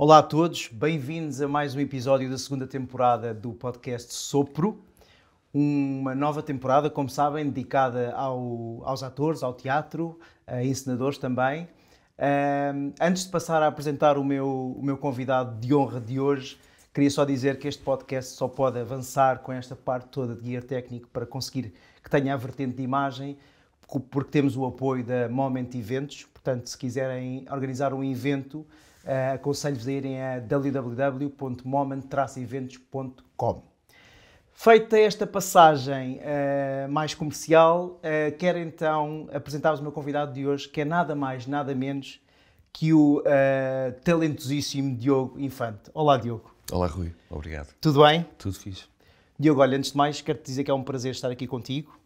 Olá a todos, bem-vindos a mais um episódio da segunda temporada do podcast Sopro. Uma nova temporada, como sabem, dedicada ao, aos atores, ao teatro, a encenadores também. Um, antes de passar a apresentar o meu, o meu convidado de honra de hoje, queria só dizer que este podcast só pode avançar com esta parte toda de guia técnico para conseguir que tenha a vertente de imagem, porque temos o apoio da Moment Eventos. Portanto, se quiserem organizar um evento, Uh, Aconselho-vos a irem a www.moment-eventos.com. Feita esta passagem uh, mais comercial, uh, quero então apresentar-vos o meu convidado de hoje, que é nada mais, nada menos que o uh, talentosíssimo Diogo Infante. Olá, Diogo. Olá, Rui. Obrigado. Tudo bem? Tudo fixe. Diogo, olha, antes de mais, quero te dizer que é um prazer estar aqui contigo.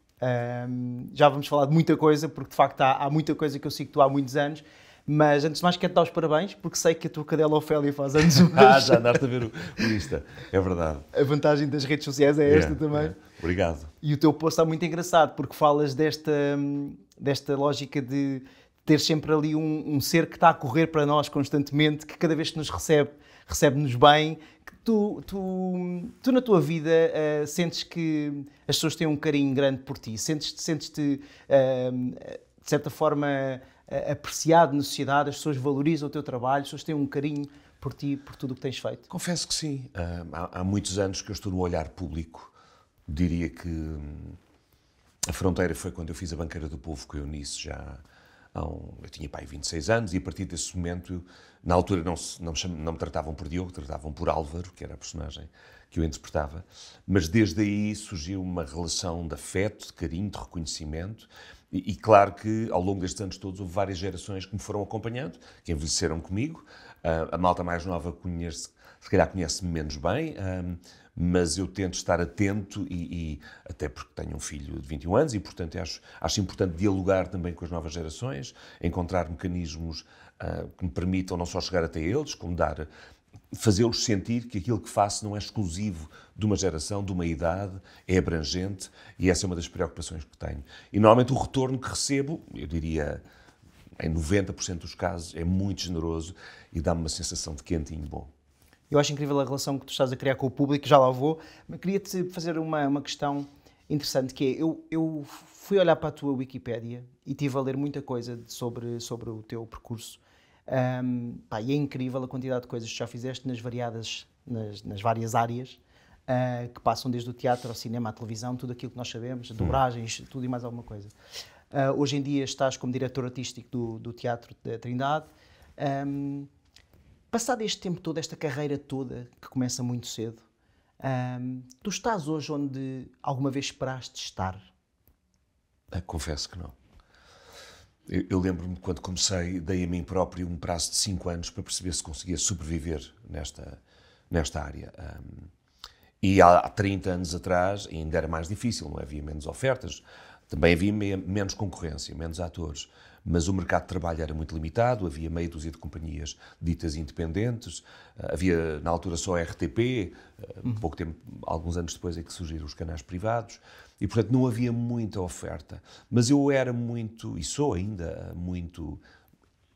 Um, já vamos falar de muita coisa, porque de facto há, há muita coisa que eu sigo tu há muitos anos mas antes de mais, quero dar os parabéns, porque sei que a tua cadela Ofélia faz anos ah, hoje. ah, já andaste a ver o, o Insta, é verdade. A vantagem das redes sociais é, é esta também. É. Obrigado. E o teu post está muito engraçado, porque falas desta, desta lógica de ter sempre ali um, um ser que está a correr para nós constantemente, que cada vez que nos recebe, recebe-nos bem, Tu, tu, tu, na tua vida uh, sentes que as pessoas têm um carinho grande por ti? Sentes-te, sentes-te uh, de certa forma, apreciado na sociedade, as pessoas valorizam o teu trabalho, as pessoas têm um carinho por ti, por tudo o que tens feito? Confesso que sim. Ah, há, há muitos anos que eu estou no olhar público. Diria que hum, a fronteira foi quando eu fiz a Banqueira do Povo com a Eunice, já um, eu tinha pai 26 anos, e a partir desse momento, na altura não, se, não, me cham, não, me tratavam por Diogo, tratavam por Álvaro, que era a personagem que eu interpretava, mas desde aí surgiu uma relação de afeto, de carinho, de reconhecimento, e, e, claro que ao longo destes anos todos houve várias gerações que me foram acompanhando, que envelheceram comigo. Uh, a malta mais nova conhece, se calhar conhece-me menos bem, mas eu tento estar atento e, e, até porque tenho um filho de 21 anos e, portanto, acho, acho importante dialogar também com as novas gerações, encontrar mecanismos uh, que me permitam não só chegar até eles, como dar fazê-los sentir que aquilo que faço não é exclusivo de uma geração, de uma idade, é abrangente e essa é uma das preocupações que tenho. E normalmente o retorno que recebo, eu diria em 90% dos casos, é muito generoso e dá-me uma sensação de quentinho bom. Eu acho incrível a relação que tu estás a criar com o público, já lá vou, mas queria-te fazer uma, uma questão interessante, que é, eu, eu fui olhar para a tua Wikipédia e tive a ler muita coisa sobre, sobre o teu percurso um, pá, e é incrível a quantidade de coisas que já fizeste nas variadas, nas, nas várias áreas, uh, que passam desde o teatro ao cinema, à televisão, tudo aquilo que nós sabemos, hum. dobragens, tudo e mais alguma coisa. Uh, hoje em dia estás como diretor artístico do, do Teatro da Trindade. Um, passado este tempo todo, esta carreira toda, que começa muito cedo, um, tu estás hoje onde alguma vez esperaste estar? Ah, confesso que não. Eu, eu lembro-me quando comecei, dei a mim próprio um prazo de 5 anos para perceber se conseguia sobreviver nesta, nesta área. Um, e há, há 30 anos atrás ainda era mais difícil, não havia menos ofertas, também havia me menos concorrência, menos atores mas o mercado de trabalho era muito limitado, havia meia dúzia de companhias ditas independentes, eh, havia na altura só a RTP, uhum. Eh, pouco tempo, alguns anos depois é que surgiram os canais privados, e portanto não havia muita oferta. Mas eu era muito, e sou ainda muito,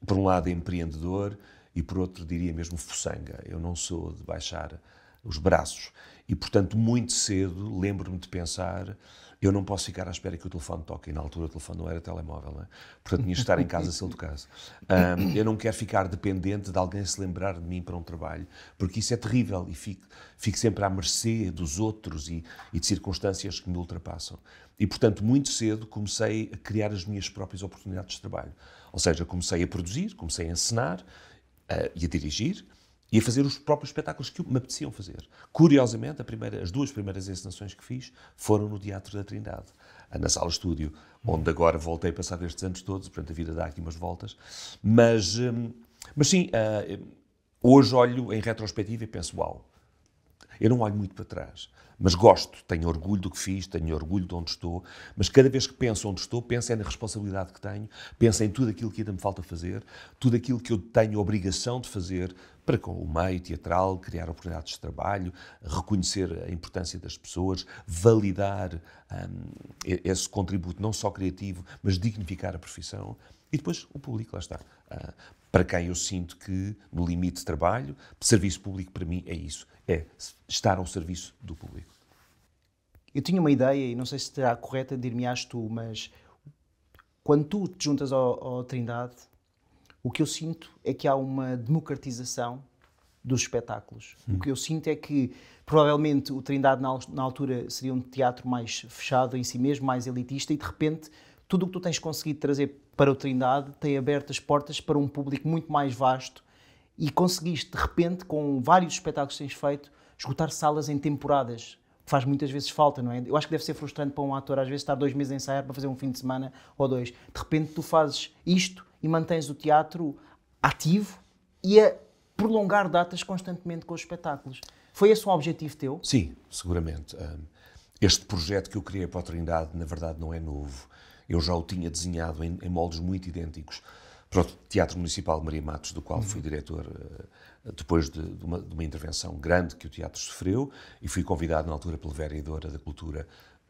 por um lado empreendedor e por outro diria mesmo fuçanga, eu não sou de baixar os braços. E portanto muito cedo lembro-me de pensar eu não posso ficar à espera que o telefone toque. E na altura o telefone não era telemóvel, não é? Portanto, tinha de estar em casa se ele tocasse. Um, eu não quero ficar dependente de alguém se lembrar de mim para um trabalho, porque isso é terrível e fico, fico sempre à mercê dos outros e, e de circunstâncias que me ultrapassam. E, portanto, muito cedo comecei a criar as minhas próprias oportunidades de trabalho. Ou seja, comecei a produzir, comecei a ensinar uh, ah, e a dirigir e a fazer os próprios espetáculos que me apeteciam fazer. Curiosamente, primeira, as duas primeiras encenações que fiz foram no Teatro da Trindade, na Sala Estúdio, onde agora voltei a passar estes anos todos, portanto a vida dá aqui umas voltas. Mas, hum, mas sim, ah, hoje olho em retrospectiva e penso, uau, eu não olho muito para trás. Mas gosto, tenho orgulho do que fiz, tenho orgulho de onde estou, mas cada vez que penso onde estou, penso é na responsabilidade que tenho, penso em tudo aquilo que ainda me falta fazer, tudo aquilo que eu tenho obrigação de fazer para com o meio teatral, criar oportunidades de trabalho, reconhecer a importância das pessoas, validar hum, esse contributo não só criativo, mas dignificar a profissão. E depois o público, lá está. Ah, para quem eu sinto que me limite trabalho. Serviço público para mim é isso, é estar ao serviço do público. Eu tinha uma ideia, e não sei se será correta, dir-me-ás tu, mas quando tu te juntas ao, ao Trindade, o que eu sinto é que há uma democratização dos espetáculos. Hum. O que eu sinto é que provavelmente o Trindade na, altura seria um teatro mais fechado em si mesmo, mais elitista, e de repente tudo o que tu tens conseguido trazer para o Trindade tem aberto as portas para um público muito mais vasto e conseguiste, de repente, com vários espetáculos que tens feito, esgotar salas em temporadas, que faz muitas vezes falta, não é? Eu acho que deve ser frustrante para um ator, às vezes, estar dois meses a ensaiar para fazer um fim de semana ou dois. De repente, tu fazes isto e mantens o teatro ativo e a prolongar datas constantemente com os espetáculos. Foi esse um objetivo teu? Sim, seguramente. Este projeto que eu criei para a Trindade, na verdade, não é novo eu já o tinha desenhado em, em moldes muito idênticos para o Teatro Municipal de Maria Matos, do qual fui diretor eh, depois de, de, uma, de, uma, intervenção grande que o teatro sofreu, e fui convidado na altura pela vereadora da Cultura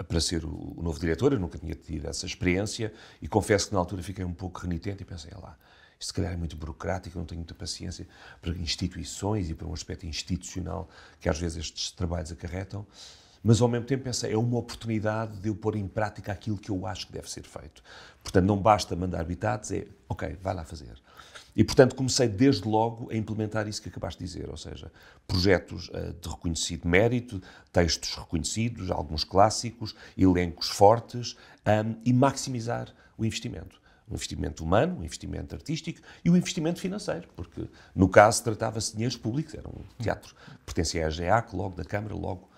para ser o, o novo diretor. Eu nunca tinha tido essa experiência e confesso que na altura fiquei um pouco renitente e pensei, é lá, isto se calhar é muito burocrático, não tenho muita paciência para instituições e para um aspecto institucional que às vezes estes trabalhos acarretam mas ao mesmo tempo pensei, é uma oportunidade de eu pôr em prática aquilo que eu acho que deve ser feito. Portanto, não basta mandar habitats, é, ok, vai lá fazer. E, portanto, comecei desde logo a implementar isso que acabaste de dizer, ou seja, projetos eh, de reconhecido mérito, textos reconhecidos, alguns clássicos, elencos fortes um, e maximizar o investimento. O investimento humano, o investimento artístico e o investimento financeiro, porque no caso tratava-se de dinheiros públicos, era um teatro, pertencia à GEAC, logo da Câmara, logo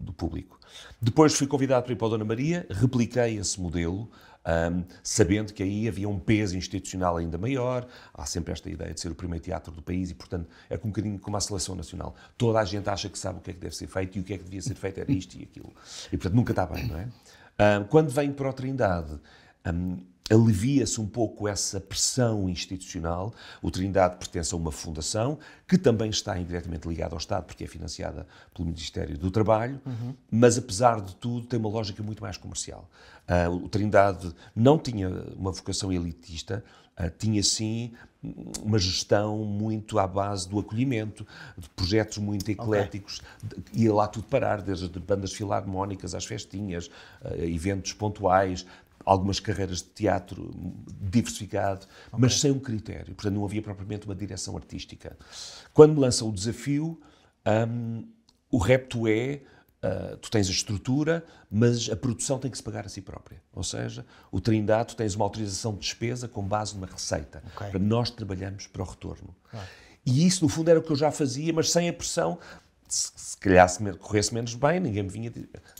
do público. Depois fui convidado para ir para a Dona Maria, repliquei esse modelo, um, sabendo que aí havia um peso institucional ainda maior, há sempre esta ideia de ser o primeiro teatro do país e, portanto, é um bocadinho como a seleção nacional. Toda a gente acha que sabe o que é que deve ser feito e o que é que devia ser feito era isto e aquilo. E, portanto, nunca está bem, não é? Um, quando venho para o Trindade, um, alivia-se um pouco essa pressão institucional. O Trindade pertence a uma fundação que também está indiretamente ligada ao Estado, porque é financiada pelo Ministério do Trabalho, uhum. mas apesar de tudo tem uma lógica muito mais comercial. Uh, o Trindade não tinha uma vocação elitista, uh, tinha sim uma gestão muito à base do acolhimento, de projetos muito ecléticos, okay. ia lá tudo parar, desde bandas filarmónicas às festinhas, ah, eventos pontuais, algumas carreiras de teatro diversificado, okay. mas sem um critério. Portanto, não havia propriamente uma direção artística. Quando me lança o desafio, um, o repto é. Uh, tu tens a estrutura, mas a produção tem que se pagar a si própria. Ou seja, o Trindade, tu tens uma autorização de despesa com base numa receita. Okay. Para nós trabalhamos para o retorno. E isso, no fundo, era o que eu já fazia, mas sem a pressão. Se, se calhar se me corresse menos bem, ninguém me vinha.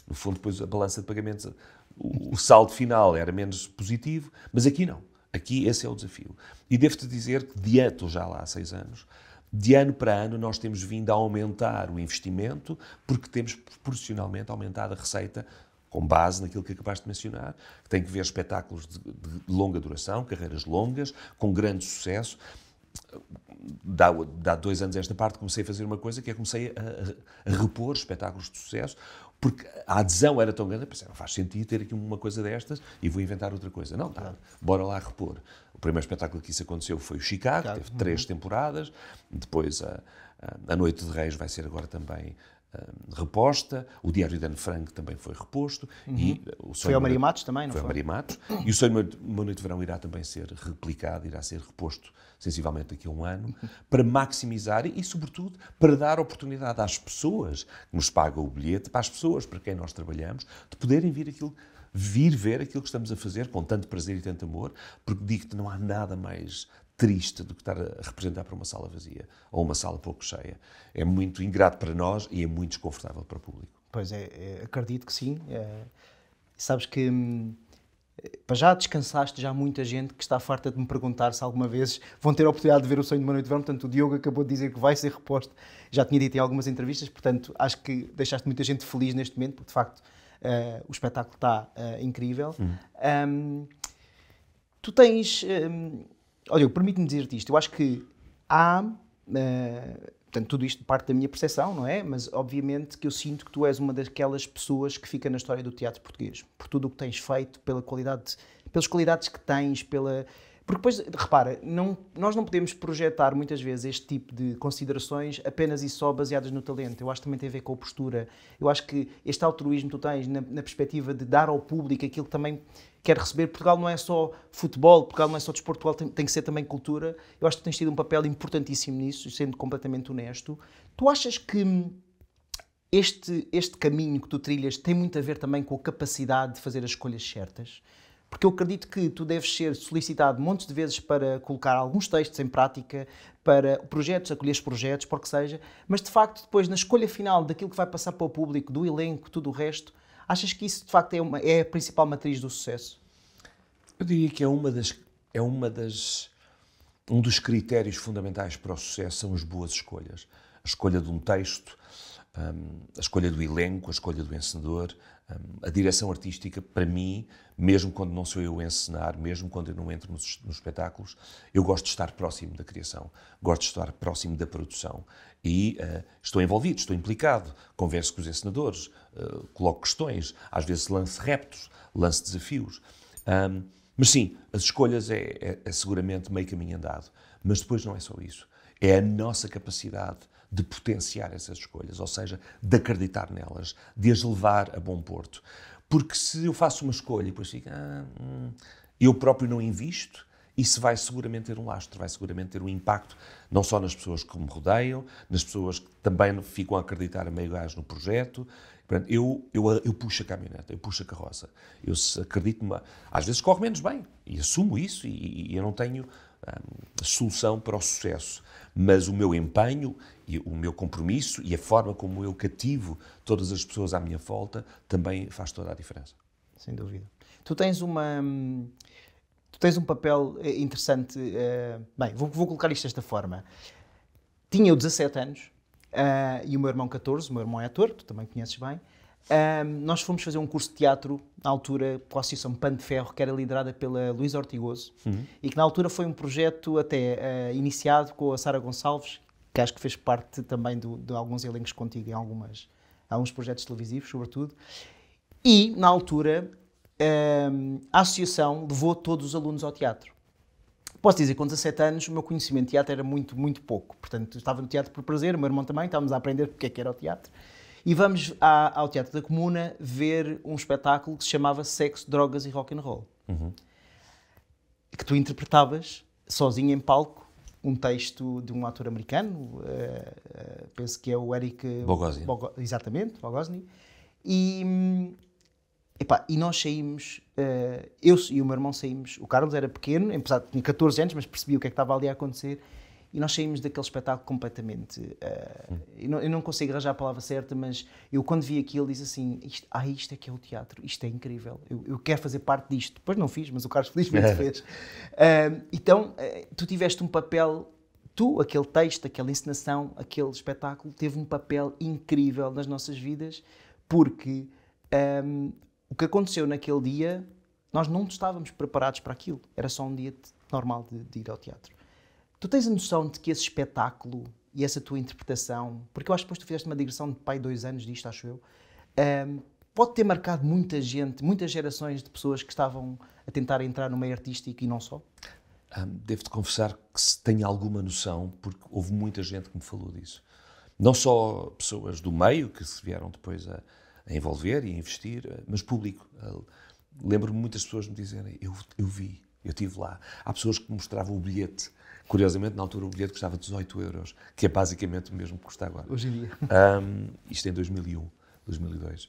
No fundo, depois a balança de pagamentos o, saldo final era menos positivo, mas aqui não. Aqui esse é o desafio. E devo-te dizer que, de ano, já lá há seis anos, de ano para ano nós temos vindo a aumentar o investimento porque temos proporcionalmente aumentado a receita com base naquilo que acabaste de mencionar, que tem que ver espetáculos de, de longa duração, carreiras longas, com grande sucesso. Dá, dá dois anos esta parte comecei a fazer uma coisa que é comecei a, a, a repor espetáculos de sucesso porque a adesão era tão grande, eu pensei, não faz sentido ter aqui uma coisa destas e vou inventar outra coisa. Não, tá, bora lá repor. O primeiro espetáculo que isso aconteceu foi o Chicago, Chicago. teve uhum. três temporadas, depois a, a Noite de Reis vai ser agora também eh, reposta, o Diário de Anne Frank também foi reposto. Uhum. Eh, e o Sonho foi ao Maria Matos também, não foi? Foi ao Maria Matos. E o Sonho de Uma Noite de Verão irá também ser replicado, irá ser reposto sensivelmente daqui a um ano, uhum. para maximizar e, sobretudo, para dar oportunidade às pessoas que nos pagam o bilhete, para as pessoas para quem nós trabalhamos, de poderem vir aquilo vir ver aquilo que estamos a fazer com tanto prazer e tanto amor, porque digo-te, não há nada mais triste do que estar a representar para uma sala vazia ou uma sala pouco cheia. É muito ingrato para nós e é muito desconfortável para o público. Pois é, é acredito que sim. É, sabes que hum, eh, para já descansaste já muita gente que está farta de me perguntar se alguma vez vão ter a oportunidade de ver o sonho de uma noite de verão. Portanto, o Diogo acabou de dizer que vai ser reposto. Já tinha dito em algumas entrevistas, portanto, acho que deixaste muita gente feliz neste momento, porque de facto uh, o espetáculo está uh, incrível. Hum. Um, tu tens. Um, Olha, eu permito-me dizer-te isto. Eu acho que há. Uh, portanto, tudo isto parte da minha percepção, não é? Mas obviamente que eu sinto que tu és uma daquelas pessoas que fica na história do teatro português, por tudo o que tens feito, pela qualidade, pelas qualidades que tens, pela. Porque depois, repara, não, nós não podemos projetar muitas vezes este tipo de considerações apenas e só baseadas no talento. Eu acho que também tem a ver com a postura. Eu acho que este altruísmo que tu tens na, na perspectiva de dar ao público aquilo que também quer receber. Portugal não é só futebol, Portugal não é só desporto, Portugal tem, tem, que ser também cultura. Eu acho que tens tido um papel importantíssimo nisso, sendo completamente honesto. Tu achas que este, este caminho que tu trilhas tem muito a ver também com a capacidade de fazer as escolhas certas? Porque eu acredito que tu deves ser solicitado montes de vezes para colocar alguns textos em prática, para projetos, acolher projetos, por que seja, mas de facto, depois, na escolha final daquilo que vai passar para o público, do elenco, tudo o resto, Achas que isso de facto é, uma, é a principal matriz do sucesso? Eu diria que é uma das é uma das um dos critérios fundamentais para o sucesso são as boas escolhas, a escolha de um texto, hum, a escolha do elenco, a escolha do encenador, a direção artística, para mim, mesmo quando não sou eu a encenar, mesmo quando eu não entro nos, nos, espetáculos, eu gosto de estar próximo da criação, gosto de estar próximo da produção. E uh, estou envolvido, estou implicado, converso com os encenadores, uh, coloco questões, às vezes lanço reptos, lanço desafios. Um, mas sim, as escolhas é, é, é seguramente meio caminho andado. Mas depois não é só isso. É a nossa capacidade de potenciar essas escolhas, ou seja, de acreditar nelas, de as levar a bom porto. Porque se eu faço uma escolha e depois fico, ah, hum, eu próprio não invisto, isso vai seguramente ter um lastro, vai seguramente ter um impacto, não só nas pessoas que me rodeiam, nas pessoas que também ficam a acreditar a meio gás no projeto. Eu, eu, eu puxo a caminhoneta, eu puxo a carroça. Eu acredito-me. Às vezes corre menos bem, e assumo isso, e, e eu não tenho solução para o sucesso. Mas o meu empenho e o meu compromisso e a forma como eu cativo todas as pessoas à minha volta também faz toda a diferença. Sem dúvida. Tu tens uma. Hum, tu tens um papel eh, interessante. Uh, bem, vou, vou, colocar isto desta forma. Tinha eu 17 anos uh, e o meu irmão 14, o meu irmão é ator, tu também conheces bem. Um, nós fomos fazer um curso de teatro, na altura, com a Associação Pano de Ferro, que era liderada pela Luísa Ortigoso, uhum. e que na altura foi um projeto até uh, iniciado com a Sara Gonçalves, que acho que fez parte também do, de alguns elencos contigo em algumas, alguns projetos televisivos, sobretudo. E, na altura, um, a Associação levou todos os alunos ao teatro. Posso dizer, com 17 anos, o meu conhecimento de teatro era muito, muito pouco. Portanto, estava no teatro por prazer, o meu irmão também, estávamos a aprender porque é que era o teatro. E vamos à, ao Teatro da Comuna ver um espetáculo que se chamava Sexo, Drogas e Rock and Roll. Uhum. Que tu interpretavas sozinho em palco um texto de um ator americano, uh, uh, penso que é o Eric Bogosny. Bogo, exatamente, Bogosny. E, hum, epá, e nós saímos, uh, eu e o meu irmão saímos, o Carlos era pequeno, apesar de tinha 14 anos, mas percebia o que é que estava ali a acontecer, e nós saímos daquele espetáculo completamente. Uh, eu, não, eu, não, consigo arranjar a palavra certa, mas eu quando vi aquilo disse assim: isto, ah, isto é que é o teatro, isto é incrível, eu, eu quero fazer parte disto. Depois não fiz, mas o Carlos felizmente fez. Uh, então, uh, tu tiveste um papel. Tu, aquele texto, aquela encenação, aquele espetáculo, teve um papel incrível nas nossas vidas, porque um, ehm, o que aconteceu naquele dia, nós não estávamos preparados para aquilo. Era só um dia normal de, de ir ao teatro. Tu tens a noção de que esse espetáculo e essa tua interpretação, porque eu acho que depois tu fizeste uma digressão de pai dois anos disto, acho eu, um, ehm, pode ter marcado muita gente, muitas gerações de pessoas que estavam a tentar entrar no meio artístico e não só? Um, Devo-te confessar que se tenho alguma noção, porque houve muita gente que me falou disso. Não só pessoas do meio que se vieram depois a, a envolver e a investir, eh, mas público. Eh, lembro-me muitas pessoas me dizerem: eu, eu vi, eu estive lá. Há pessoas que mostravam o bilhete Curiosamente, na altura, o bilhete custava 18 euros, que é basicamente o mesmo que custa agora. Hoje em dia. É um, isto em 2001, 2002.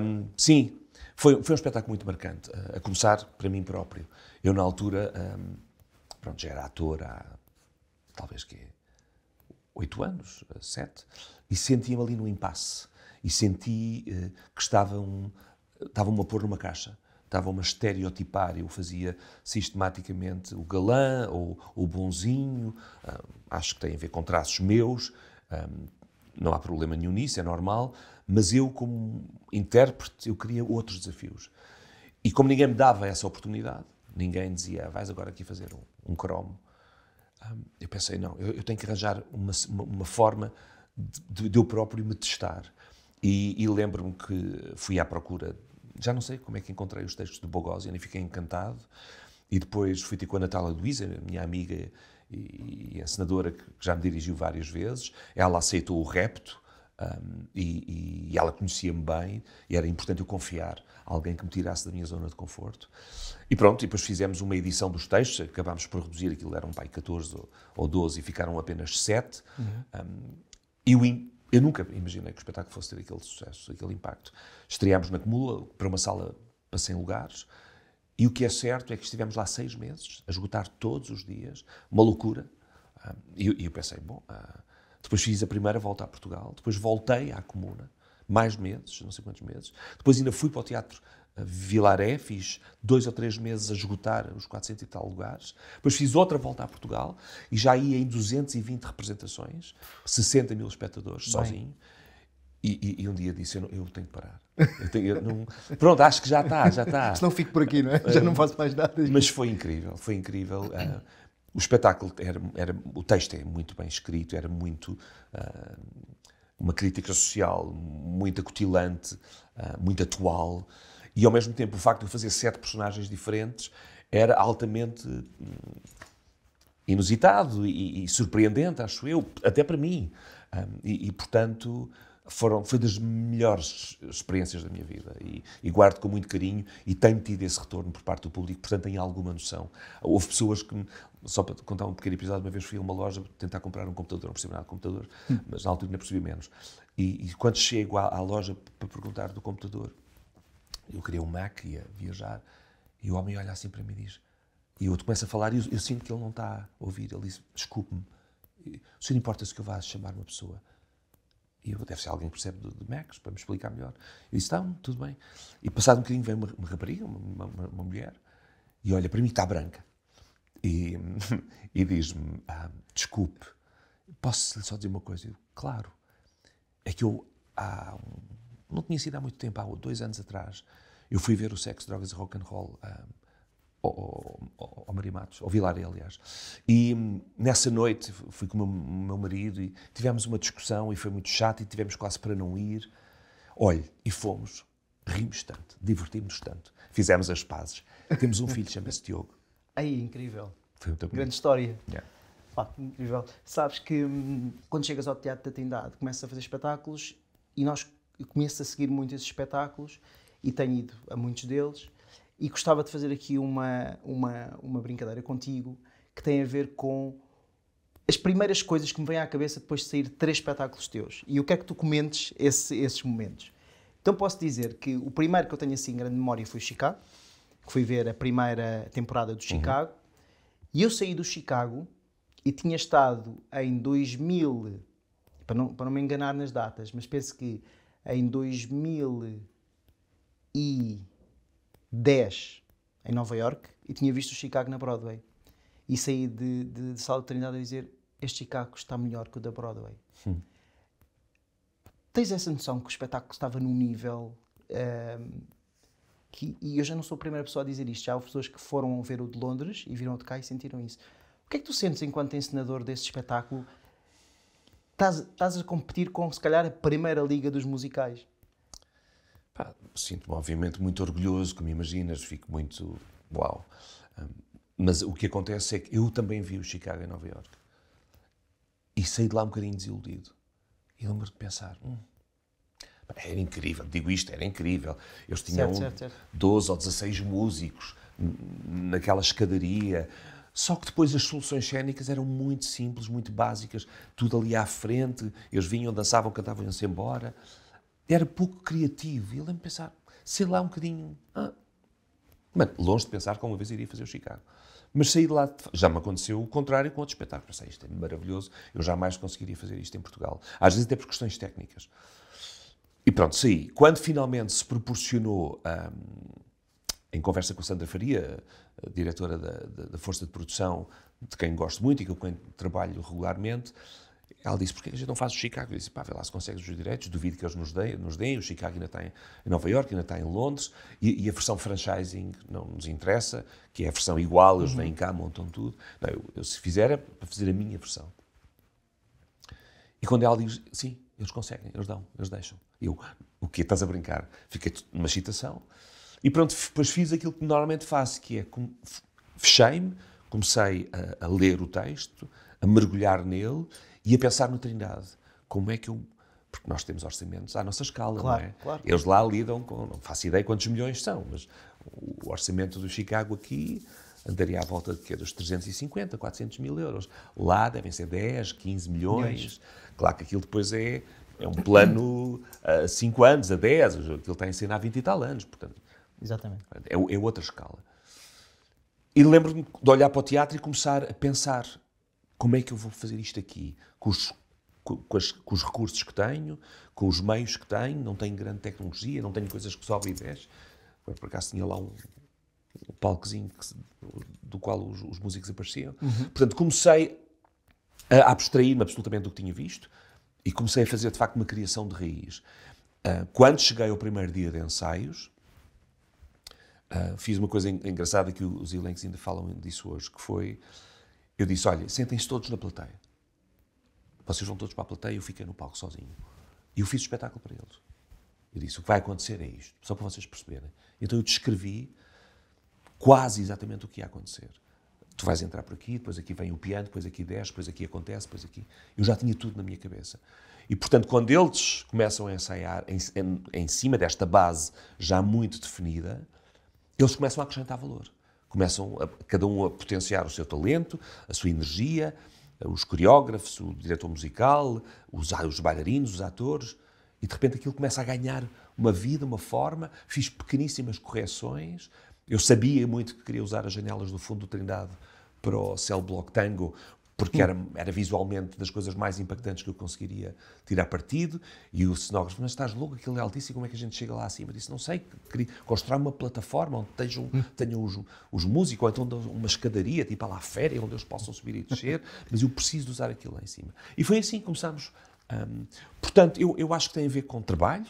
Um, sim, foi, foi um espetáculo muito marcante, a começar para mim próprio. Eu, na altura, um, pronto, já era ator há talvez que oito anos, sete, e sentia-me ali no impasse. E senti uh, que estavam, estavam-me a pôr numa caixa estavam a estereotipar. Eu fazia sistematicamente o galã ou o bonzinho. Ah, acho que tem a ver com traços meus. Ah, não há problema nenhum nisso, é normal. Mas eu, como intérprete, eu queria outros desafios. E como ninguém me dava essa oportunidade, ninguém dizia, vais agora aqui fazer um, um cromo. Ah, eu pensei, não, eu, eu tenho que arranjar uma, uma forma de, de, eu próprio me testar. E, e lembro-me que fui à procura já não sei como é que encontrei os textos de Bogosian e fiquei encantado. E depois fui ter com a Natália Luísa, minha amiga e, e senadora que já me dirigiu várias vezes. Ela aceitou o repto um, e, e, ela conhecia-me bem e era importante eu confiar alguém que me tirasse da minha zona de conforto. E pronto, e depois fizemos uma edição dos textos, acabámos por reduzir aquilo, eram pai 14 ou, ou 12 e ficaram apenas 7. Uhum. Um, e o, eu nunca imaginei que o espetáculo fosse ter aquele sucesso, aquele impacto. Estreámos na Comula para uma sala para 100 lugares e o que é certo é que estivemos lá seis meses, a esgotar todos os dias, uma loucura. Ah, e eu, eu, pensei, bom, ah, depois fiz a primeira volta a Portugal, depois voltei à Comuna, mais meses, não sei quantos meses, depois ainda fui para o Teatro Vilaré, fiz dois ou três meses a esgotar os 400 e tal lugares. Depois fiz outra volta a Portugal e já ia em 220 representações, 60 mil espectadores Bem. sozinho. E, e, e, um dia disse: eu, não, eu tenho que parar. Eu tenho, eu não... Pronto, acho que já está, já está. Se não fico por aqui, não é? Já não faço mais nada. Mas foi incrível, foi incrível. Uh, o espetáculo era, era, o texto é muito bem escrito, era muito uh, uma crítica social muito acutilante, uh, muito atual. E ao mesmo tempo, o facto de fazer sete personagens diferentes era altamente hum, inusitado e, e surpreendente, acho eu, até para mim. Um, e, e, portanto, foram, foi das melhores experiências da minha vida e, e, guardo com muito carinho e tenho tido esse retorno por parte do público, portanto tenho alguma noção. Houve pessoas que, só para contar um pequeno episódio, uma vez fui a uma loja tentar comprar um computador, não percebi nada de computador, hum. mas na altura ainda percebi menos. E, e quando chego à, à loja para perguntar do computador, eu queria um Mac, ia viajar, e o homem olha assim para mim e diz, e eu começo a falar e eu, eu sinto que ele não está a ouvir, ele diz, desculpe-me, o senhor importa-se que eu vá chamar uma pessoa? E eu, deve ser alguém que percebe de, de Macs, para me explicar melhor. Eu disse, está tudo bem. E passado um bocadinho vem uma, uma rapariga, uma, uma, uma mulher, e olha para mim, está branca. E, e diz-me, ah, desculpe, posso só dizer uma coisa? Eu, claro, é que eu há, não tinha sido há muito tempo, há dois anos atrás, eu fui ver o Sexo, Drogas e Rock and Roll um, ah, ao, ao, ao Maria Matos, ao Vilar, aliás. E hum, nessa noite fui com o meu, meu, marido e tivemos uma discussão e foi muito chato e tivemos quase para não ir. Olhe, e fomos, rimos tanto, divertimos tanto, fizemos as pazes. Temos um filho, chama-se Diogo. Aí, incrível. Foi muito Grande bonito. história. Yeah. incrível. Sabes que hum, quando chegas ao Teatro da Trindade, começas a fazer espetáculos e nós começamos a seguir muito esses espetáculos e tenho ido a muitos deles. E gostava de fazer aqui uma, uma, uma brincadeira contigo que tem a ver com as primeiras coisas que me vêm à cabeça depois de sair três espetáculos teus e o que é que tu comentes esse, esses momentos. Então posso dizer que o primeiro que eu tenho assim grande memória foi o Chicago, que fui ver a primeira temporada do uhum. Chicago. Uhum. E eu saí do Chicago e tinha estado em 2000, para não, para não me enganar nas datas, mas penso que em 2000 e 10 em Nova York e tinha visto o Chicago na Broadway. E saí de, de, de Sala de Trindade a dizer: Este Chicago está melhor que o da Broadway. Sim. Hum. Tens essa noção que o espetáculo estava num nível. Um, ehm, que, e eu já não sou a primeira pessoa a dizer isto. Já houve pessoas que foram ver o de Londres e viram o de cá e sentiram isso. O que é que tu sentes enquanto encenador desse espetáculo? Estás, estás a competir com, se calhar, a primeira liga dos musicais. Sinto-me, obviamente, muito orgulhoso, como imaginas, fico muito uau. Hum, mas o que acontece é que eu também vi o Chicago em Nova York e saí de lá um bocadinho desiludido. E lembro me de pensar: hum, era incrível, digo isto, era incrível. Eles tinham certo, certo, certo. 12 ou 16 músicos naquela escadaria. Só que depois as soluções cênicas eram muito simples, muito básicas, tudo ali à frente. Eles vinham, dançavam, cantavam e iam-se embora era pouco criativo. E eu lembro de pensar, sei lá, um bocadinho. Ah. Mano, longe de pensar que alguma vez iria fazer o Chicago. Mas saí de lá, já me aconteceu o contrário com outro espetáculo. Pensei, isto é maravilhoso, eu jamais conseguiria fazer isto em Portugal. Às vezes até por questões técnicas. E pronto, saí. Quando finalmente se proporcionou, hum, em conversa com a Sandra Faria, a diretora da, da, da, Força de Produção, de quem gosto muito e com quem trabalho regularmente, ela disse, porque a gente não faz o Chicago? Eu disse, pá, vê lá se consegues os direitos, duvido que eles nos deem, nos deem. o Chicago ainda está em, Nova Iorque, ainda está em Londres, e, e, a versão franchising não nos interessa, que é a versão igual, eles uhum. vêm cá, montam tudo. Não, eu, eu se fizer é para fazer a minha versão. E quando ela diz, sim, eles conseguem, eles dão, eles deixam. Eu, o quê? Estás a brincar? Fiquei numa excitação. E pronto, depois fiz aquilo que normalmente faço, que é, fechei-me, comecei a, a ler o texto, a mergulhar nele, e a pensar no Trindade. Como é que eu. Porque nós temos orçamentos à nossa escala, claro, não é? Claro. Eles lá lidam com. Não faço ideia quantos milhões são, mas o orçamento do Chicago aqui andaria à volta de quê? Dos 350, 400 mil euros. Lá devem ser 10, 15 milhões. milhões. Claro que aquilo depois é, é um plano a 5 anos, a 10, aquilo está em cena há 20 e tal anos, portanto. Exatamente. É, é outra escala. E lembro-me de olhar para o teatro e começar a pensar como é que eu vou fazer isto aqui? Com os, com, as, com os recursos que tenho, com os meios que tenho, não tenho grande tecnologia, não tenho coisas que sobram e desce. Por acaso tinha lá um, um palcozinho que, do qual os, os músicos apareciam. Uhum. Portanto, comecei a abstrair-me absolutamente do que tinha visto e comecei a fazer, de facto, uma criação de raiz. Ah, quando cheguei ao primeiro dia de ensaios, ah, fiz uma coisa engraçada que os elencos ainda falam disso hoje, que foi eu disse: olha, sentem-se todos na plateia. Vocês vão todos para a plateia, eu fiquei no palco sozinho. E eu fiz o espetáculo para eles. Eu disse: o que vai acontecer é isto, só para vocês perceberem. Então eu descrevi quase exatamente o que ia acontecer. Tu vais entrar por aqui, depois aqui vem o piano, depois aqui desce, depois aqui acontece, depois aqui. Eu já tinha tudo na minha cabeça. E, portanto, quando eles começam a ensaiar em, em, em cima desta base já muito definida, eles começam a acrescentar valor começam a, cada um a potenciar o seu talento, a sua energia, os coreógrafos, o diretor musical, os, os bailarinos, os atores, e de repente aquilo começa a ganhar uma vida, uma forma. Fiz pequeníssimas correções. Eu sabia muito que queria usar as janelas do fundo do Trindade para o Cell Block Tango, porque hum. era, era visualmente das coisas mais impactantes que eu conseguiria tirar partido. E o cenógrafo, mas estás louco, aquilo é altíssimo, como é que a gente chega lá acima? Eu disse, não sei, queria construir uma plataforma onde tenham, hum. tenham os, os músicos, ou então uma escadaria, tipo a lá féria, onde eles possam subir e descer, mas eu preciso usar aquilo lá em cima. E foi assim que começámos. Hum, portanto, eu, eu acho que tem a ver com trabalho,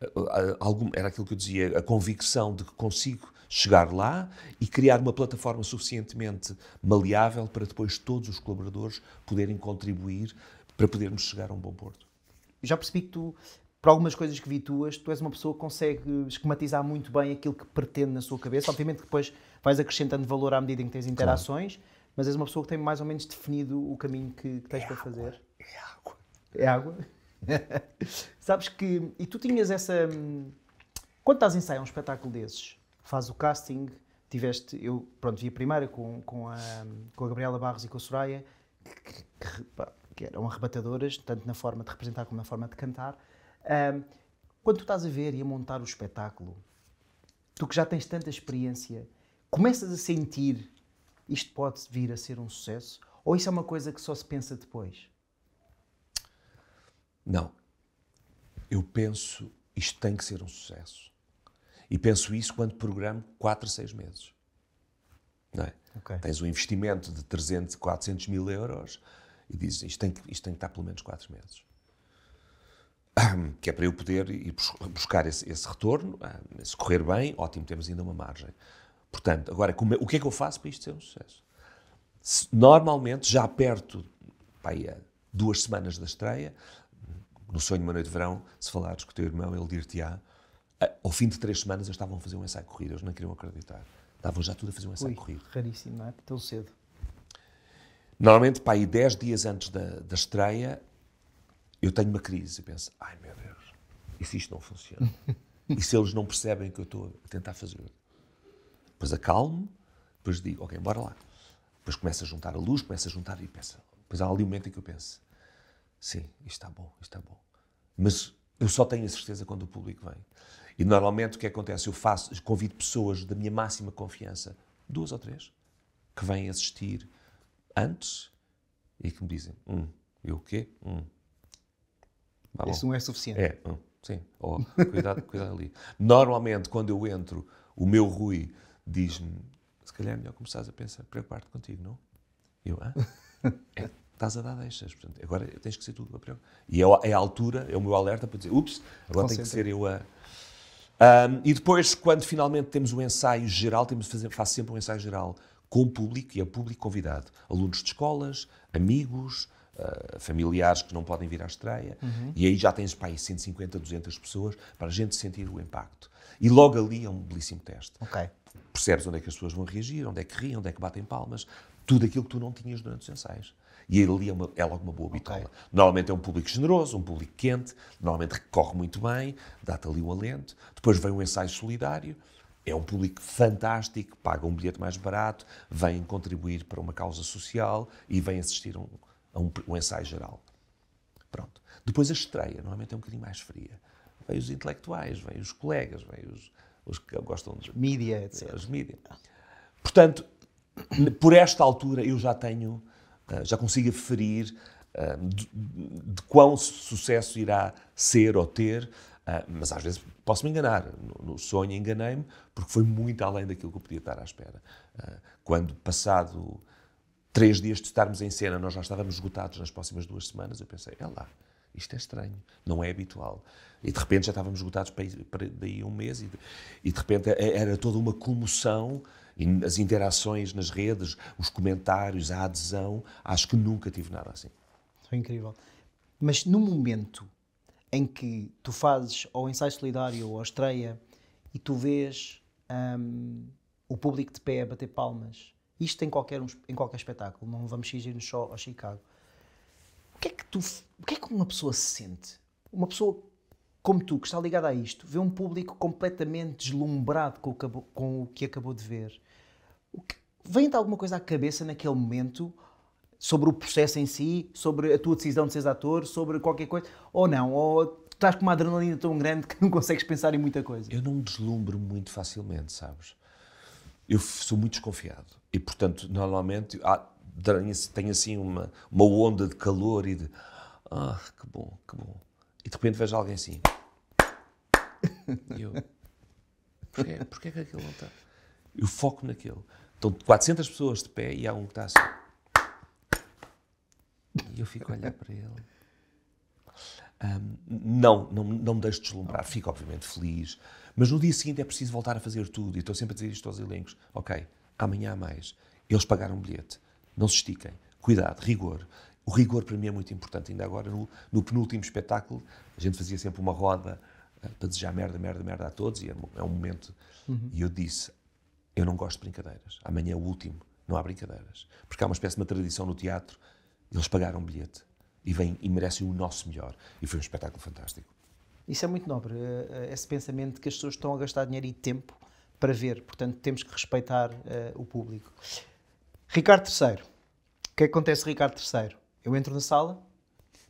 eh, eh, algum, era aquilo que eu dizia, a convicção de que consigo chegar lá e criar uma plataforma suficientemente maleável para depois todos os colaboradores poderem contribuir para podermos chegar a um bom porto. Já percebi que tu, por algumas coisas que vi tuas, tu és uma pessoa que consegue esquematizar muito bem aquilo que pretende na sua cabeça. Obviamente que depois vais acrescentando valor à medida em que tens interações, claro. mas és uma pessoa que tem mais ou menos definido o caminho que, que tens é para água, fazer. É água. É água? Sabes que. E tu tinhas essa. Hum, quando estás a ensaiar um espetáculo desses, faz o casting. Tiveste, eu pronto, vi a primeira com, com, a, com a Gabriela Barros e com a Soraya, que, que, que eram arrebatadoras, tanto na forma de representar como na forma de cantar. Um, quando tu estás a ver e a montar o espetáculo, tu que já tens tanta experiência, começas a sentir isto pode vir a ser um sucesso? Ou isso é uma coisa que só se pensa depois? Não. Eu penso isto tem que ser um sucesso. E penso isso quando programo 4, 6 meses. Não é? Okay. Tens um investimento de 300, 400 mil euros e dizes isto tem que, isto tem que estar pelo menos 4 meses. Que é para eu poder ir buscar esse, esse retorno, se correr bem, ótimo, temos ainda uma margem. Portanto, agora, é, o que é que eu faço para isto ser um sucesso? Normalmente, já perto, pai, duas semanas da estreia, no sonho de uma noite de verão, se falares com o teu irmão, ele dir-te-á ao fim de três semanas, eles estavam a fazer um ensaio corrido, eles não queriam acreditar. Estavam já tudo a fazer um ensaio Ui, corrido. Raríssimo, não é? Tão cedo. Normalmente, para aí dez dias antes da, da estreia, eu tenho uma crise e penso: ai meu Deus, e se isto não funciona? e se eles não percebem o que eu estou a tentar fazer? Depois acalmo, depois digo: ok, bora lá. Depois começo a juntar a luz, começo a juntar e pensa Depois há ali um momento em que eu penso: sim, isto está bom, isto está bom. Mas eu só tenho a certeza quando o público vem. E normalmente o que acontece? Eu faço, convido pessoas da minha máxima confiança, duas ou três, que vêm assistir antes e que me dizem: Hum, eu o quê? Hum. Isso tá não é suficiente. É, hum, sim. Oh, cuidado, cuidado ali. Normalmente, quando eu entro, o meu Rui diz-me: Se calhar é melhor começares a pensar, preocupar-te contigo, não? Eu, ah? É, estás a dar deixas. Portanto, agora tens que ser tudo é a preocupar. E é, a altura, é o meu alerta para dizer: Ups, agora tem que ser eu a. Um, e depois, quando finalmente temos o um ensaio geral, temos fazer, faço sempre um ensaio geral com o público e a é público convidado. Alunos de escolas, amigos, uh, familiares que não podem vir à estreia. Uhum. E aí já tens para aí 150, 200 pessoas para a gente sentir o impacto. E logo ali é um belíssimo teste. Okay. Percebes onde é que as pessoas vão reagir, onde é que riem, onde é que batem palmas. Tudo aquilo que tu não tinhas durante os ensaios. E ali é, uma, é logo uma boa bitola. Okay. Normalmente é um público generoso, um público quente, normalmente recorre muito bem, dá-te ali um alento. Depois vem um ensaio solidário, é um público fantástico, paga um bilhete mais barato, vem contribuir para uma causa social e vem assistir um, a um, um ensaio geral. Pronto. Depois a estreia, normalmente é um bocadinho mais fria. Vêm os intelectuais, vêm os colegas, vêm os, os que gostam de... Mídia, etc. Os mídia. Portanto, por esta altura eu já tenho ah, já consigo aferir ah, de, de quão sucesso irá ser ou ter, ah, mas às vezes posso me enganar. No, sonho enganei-me porque foi muito além daquilo que eu podia estar à espera. Quando passado três dias de estarmos em cena, nós já estávamos esgotados nas próximas duas semanas, eu pensei, é lá, isto é estranho, não é habitual. E de repente já estávamos esgotados para, para daí um mês e de, e de repente é, era toda uma comoção as interações nas redes, os comentários, a adesão, acho que nunca tive nada assim. Foi incrível. Mas no momento em que tu fazes ou ensaio solidário ou a estreia e tu vês um, o público de pé a bater palmas, isto em qualquer, em qualquer espetáculo, não vamos fingir-nos só a Chicago. O que, é que tu, o que é que uma pessoa se sente? Uma pessoa como tu, que está ligada a isto, vê um público completamente deslumbrado com o, com o que acabou de ver Vem-te alguma coisa à cabeça naquele momento sobre o processo em si, sobre a tua decisão de seres ator, sobre qualquer coisa? Ou não? Ou estás com uma adrenalina tão grande que não consegues pensar em muita coisa? Eu não me deslumbro muito facilmente, sabes? Eu sou muito desconfiado. E, portanto, normalmente há, tenho assim uma, uma onda de calor e de. Ah, que bom, que bom. E de repente vejo alguém assim. E eu. Porquê, porquê é que aquilo não está? Eu foco naquele. Estão 400 pessoas de pé e há um que está assim. E eu fico a olhar para ele. Um, não, não, não me deixo deslumbrar. Fico, obviamente, feliz. Mas no dia seguinte é preciso voltar a fazer tudo. E estou sempre a dizer isto aos elencos. Ok, amanhã há mais. Eles pagaram um bilhete. Não se estiquem. Cuidado, rigor. O rigor para mim é muito importante. Ainda agora, no, no penúltimo espetáculo, a gente fazia sempre uma roda ah, para desejar merda, merda, merda a todos. E é, é um momento. Uhum. E eu disse eu não gosto de brincadeiras. Amanhã é o último, não há brincadeiras. Porque há uma espécie de uma tradição no teatro, eles pagaram um bilhete e vêm e merecem o nosso melhor. E foi um espetáculo fantástico. Isso é muito nobre, eh, esse pensamento de que as pessoas estão a gastar dinheiro e tempo para ver, portanto temos que respeitar uh, o público. Ricardo III. O é que acontece, Ricardo III? Eu entro na sala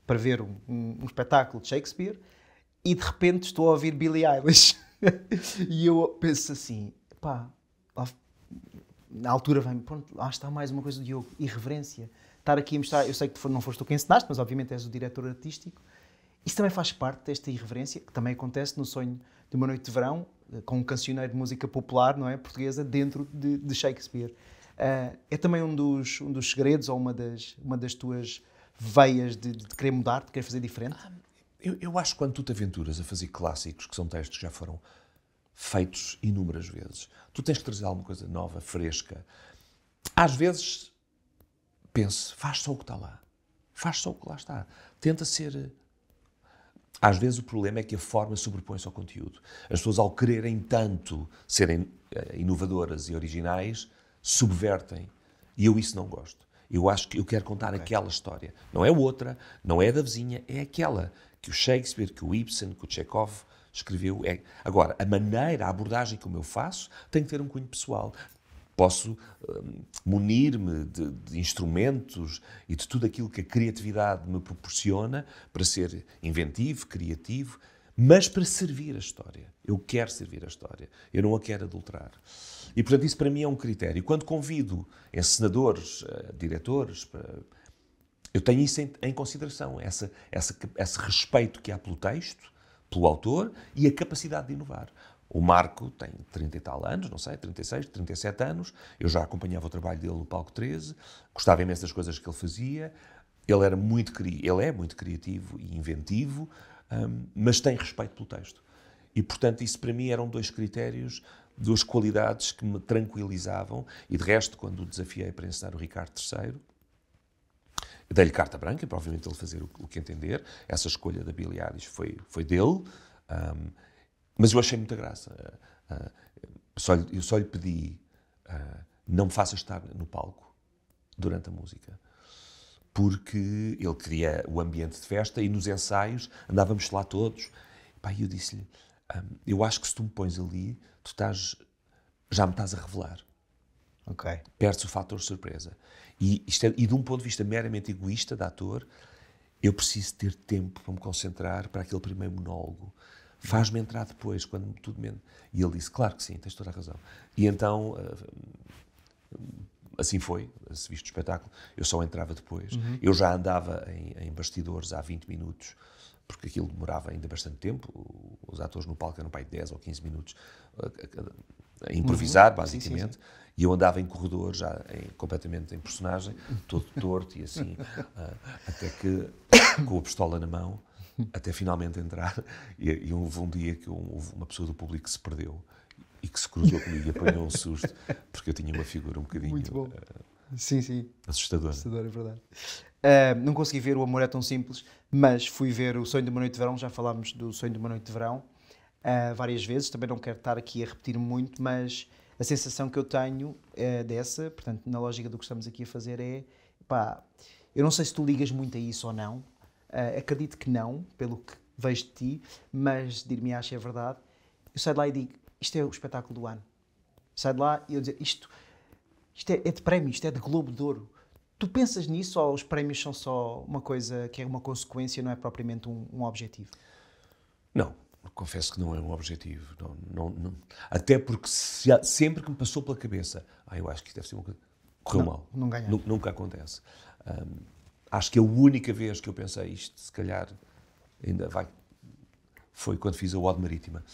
para ver um, um, um espetáculo de Shakespeare e de repente estou a ouvir Billie Eilish. e eu penso assim: pá, lá, na altura vem me pronto, lá está mais uma coisa do Diogo, irreverência. Estar aqui a mostrar, eu sei que não foste tu quem ensinaste, mas obviamente és o diretor artístico. Isso também faz parte desta irreverência, que também acontece no sonho de uma noite de verão, eh, com um cancioneiro de música popular, não é, portuguesa, dentro de, de Shakespeare. Uh, é também um dos, um dos segredos ou uma das, uma das tuas veias de, de querer mudar, de querer fazer diferente? Ah, eu, eu acho que quando tu te aventuras a fazer clássicos, que são textos que já foram feitos inúmeras vezes. Tu tens que trazer alguma coisa nova, fresca. Às vezes, pense, faz só o que está lá. Faz só o que lá está. Tenta ser. Eh, às vezes o problema é que a forma sobrepõe-se ao conteúdo. As pessoas, ao quererem tanto serem eh, inovadoras e originais, subvertem. E eu isso não gosto. Eu acho que eu quero contar okay. aquela história. Não é outra, não é da vizinha, é aquela que o Shakespeare, que o Ibsen, que o Chekhov escreveu. É... Agora, a maneira, a abordagem como eu faço tem que ter um cunho pessoal. Posso hum, munir-me de, de, instrumentos e de tudo aquilo que a criatividade me proporciona para ser inventivo, criativo, mas para servir a história. Eu quero servir a história, eu não a quero adulterar. E, portanto, isso para mim é um critério. Quando convido encenadores, eh, diretores, eu tenho isso em, em consideração, essa, essa, esse respeito que há pelo texto, pelo autor e a capacidade de inovar. O Marco tem 30 e tal anos, não sei, 36, 37 anos. Eu já acompanhava o trabalho dele no Palco 13, gostava imenso das coisas que ele fazia. Ele era muito ele é muito criativo e inventivo, um, mas tem respeito pelo texto. E portanto, isso para mim eram dois critérios, duas qualidades que me tranquilizavam. E de resto, quando o desafiei para ensinar o Ricardo III, Dei-lhe carta branca para, obviamente, ele fazer o, o, que entender. Essa escolha da Billie Eilish foi, foi dele. Um, mas eu achei muita graça. Uh, só, eu só lhe pedi, uh, não me faça estar no palco durante a música. Porque ele queria o ambiente de festa e nos ensaios andávamos lá todos. E eu disse-lhe, um, eu acho que se tu me pões ali, tu estás, já me estás a revelar. Okay. Perde-se o fator surpresa. E, isto é, e de um ponto de vista meramente egoísta da ator, eu preciso ter tempo para me concentrar para aquele primeiro monólogo. Faz-me entrar depois, quando tudo menos. E ele disse: Claro que sim, tens toda a razão. E então, eh, assim foi, se viste o espetáculo, eu só entrava depois. Uhum. Eu já andava em, em bastidores há 20 minutos porque aquilo demorava ainda bastante tempo, os atores no palco eram para 10 ou 15 minutos a, eh, a, eh, a improvisar, uhum. basicamente, sim, sim, sim. E eu andava em corredor, já em, completamente em personagem, todo torto e assim, ah, até que, com a pistola na mão, até finalmente entrar. E, e houve um dia que houve uma pessoa do público que se perdeu e que se cruzou comigo e apanhou um susto, porque eu tinha uma figura um bocadinho. Muito bom. Uh, sim, sim. Assustadora. Assustadora, é verdade. Uh, não consegui ver O Amor é Tão Simples, mas fui ver O Sonho de uma Noite de Verão, já falámos do Sonho de uma Noite de Verão uh, várias vezes, também não quero estar aqui a repetir muito, mas a sensação que eu tenho é dessa, portanto, na lógica do que estamos aqui a fazer é, pá, eu não sei se tu ligas muito a isso ou não, uh, acredito que não, pelo que vejo de ti, mas dir me acha é verdade, eu saio de lá e digo, isto é o espetáculo do ano. Saio de lá e eu dizer, isto, isto é, é de prémio, isto é de Globo de Ouro. Tu pensas nisso ou os prémios são só uma coisa que é uma consequência, não é propriamente um, um objetivo? Não, confesso que não é um objetivo. Não, não, não. Até porque se sempre que me passou pela cabeça, ah, eu acho que deve ser uma coisa. Correu mal. Não ganha Nunca, nunca acontece. Um, acho que é a única vez que eu pensei isto, se calhar, ainda vai foi quando fiz a Ode Marítima.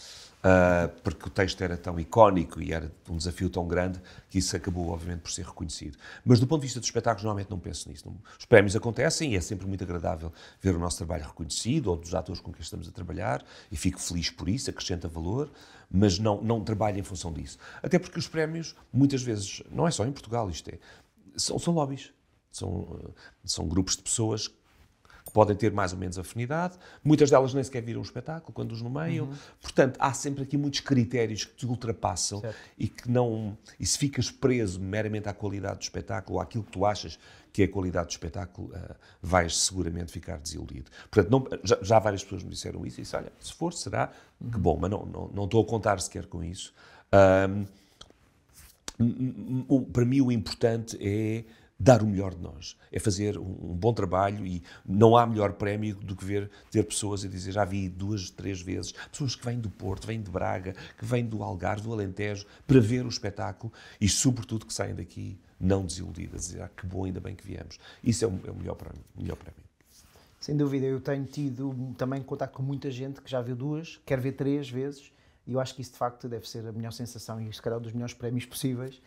Uh, porque o texto era tão icónico e era um desafio tão grande que isso acabou, obviamente, por ser reconhecido. Mas do ponto de vista dos espetáculos, normalmente não penso nisso. os prémios acontecem e é sempre muito agradável ver o nosso trabalho reconhecido ou dos atores com quem estamos a trabalhar e fico feliz por isso, acrescenta valor, mas não, não trabalho em função disso. Até porque os prémios, muitas vezes, não é só em Portugal isto é, são, são lobbies. São, ah, são grupos de pessoas podem ter mais ou menos afinidade, muitas delas nem sequer viram o espetáculo quando os nomeiam. Uhum. Portanto, há sempre aqui muitos critérios que te ultrapassam certo. e que não. E se ficas preso meramente à qualidade do espetáculo, ou àquilo que tu achas que é a qualidade do espetáculo, uh, vais seguramente ficar desiludido. Portanto, não, já, já, várias pessoas me disseram isso e disse: olha, se for, será uhum. que bom, mas não, não, não estou a contar sequer com isso. Um, para mim, o importante é dar o melhor de nós, é fazer um, bom trabalho e não há melhor prémio do que ver ter pessoas e dizer já vi duas, três vezes, pessoas que vêm do Porto, vêm de Braga, que vêm do Algarve, do Alentejo, para ver o espetáculo e sobretudo que saem daqui não desiludidas, dizer ah, que bom, ainda bem que viemos. Isso é o, é o melhor prémio. Melhor Sem dúvida, eu tenho tido também contato com muita gente que já viu duas, quer ver três vezes, e eu acho que isso de facto deve ser a melhor sensação e se calhar um dos melhores prémios possíveis.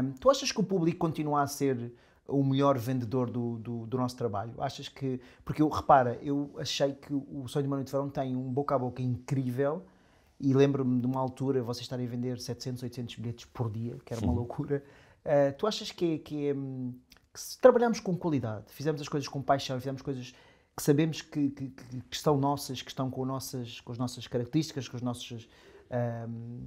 Um, tu achas que o público continua a ser o melhor vendedor do, do, do, nosso trabalho? Achas que. Porque eu, repara, eu achei que o Sonho de uma Noite de Verão tem um boca a boca incrível e lembro-me de uma altura vocês estarem a vender 700, 800 bilhetes por dia, que era Sim. uma loucura. Uh, tu achas que é, que, é, hum, que se trabalharmos com qualidade, fizemos as coisas com paixão, fizemos coisas que sabemos que, que, que, que são nossas, que estão com, nossas, com as nossas características, com as nossas. Hum,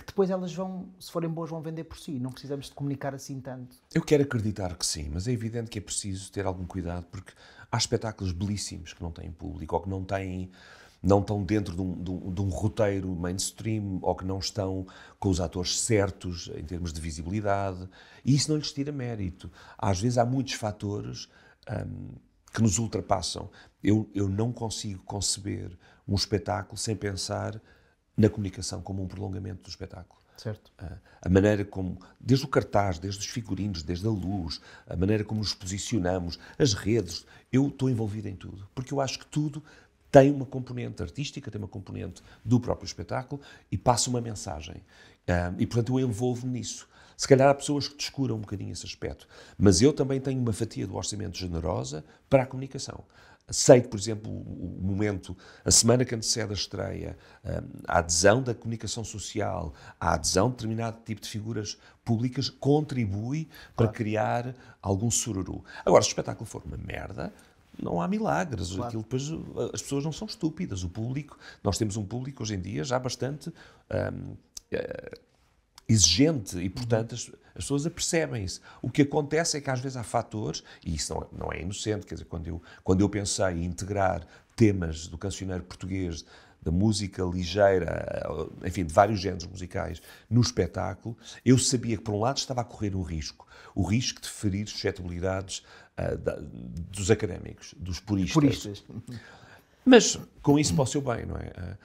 que depois elas vão, se forem boas, vão vender por si. Não precisamos de comunicar assim tanto. Eu quero acreditar que sim, mas é evidente que é preciso ter algum cuidado porque há espetáculos belíssimos que não têm público ou que não têm não estão dentro de um, de, um, de um, roteiro mainstream ou que não estão com os atores certos em termos de visibilidade. E isso não lhes tira mérito. Às vezes há muitos fatores um, que nos ultrapassam. Eu, eu não consigo conceber um espetáculo sem pensar na comunicação como um prolongamento do espetáculo. Certo. Ah, a maneira como, desde o cartaz, desde os figurinos, desde a luz, a maneira como nos posicionamos, as redes, eu estou envolvido em tudo, porque eu acho que tudo tem uma componente artística, tem uma componente do próprio espetáculo e passa uma mensagem. Ah, e, portanto, eu envolvo-me nisso. Se calhar há pessoas que descuram um bocadinho esse aspecto, mas eu também tenho uma fatia do orçamento generosa para a comunicação. Sei que, por exemplo, o momento, a semana que antecede a estreia, hum, a adesão da comunicação social, a adesão de determinado tipo de figuras públicas contribui claro. para criar algum sururu. Agora, se o espetáculo for uma merda, não há milagres. Claro. Aquilo, depois, uh, as pessoas não são estúpidas. O público, nós temos um público hoje em dia já bastante. Um, eh, exigente e, portanto, uhum. As pessoas apercebem-se. O que acontece é que às vezes há fatores, e isso não, é, não é inocente, quer dizer, quando eu, quando eu pensei em integrar temas do cancioneiro português, da música ligeira, enfim, de vários géneros musicais, no espetáculo, eu sabia que, por um lado, estava a correr um risco. O risco de ferir suscetibilidades uh, da, dos académicos, dos puristas. puristas. Mas com isso para o seu bem, não é? Ah,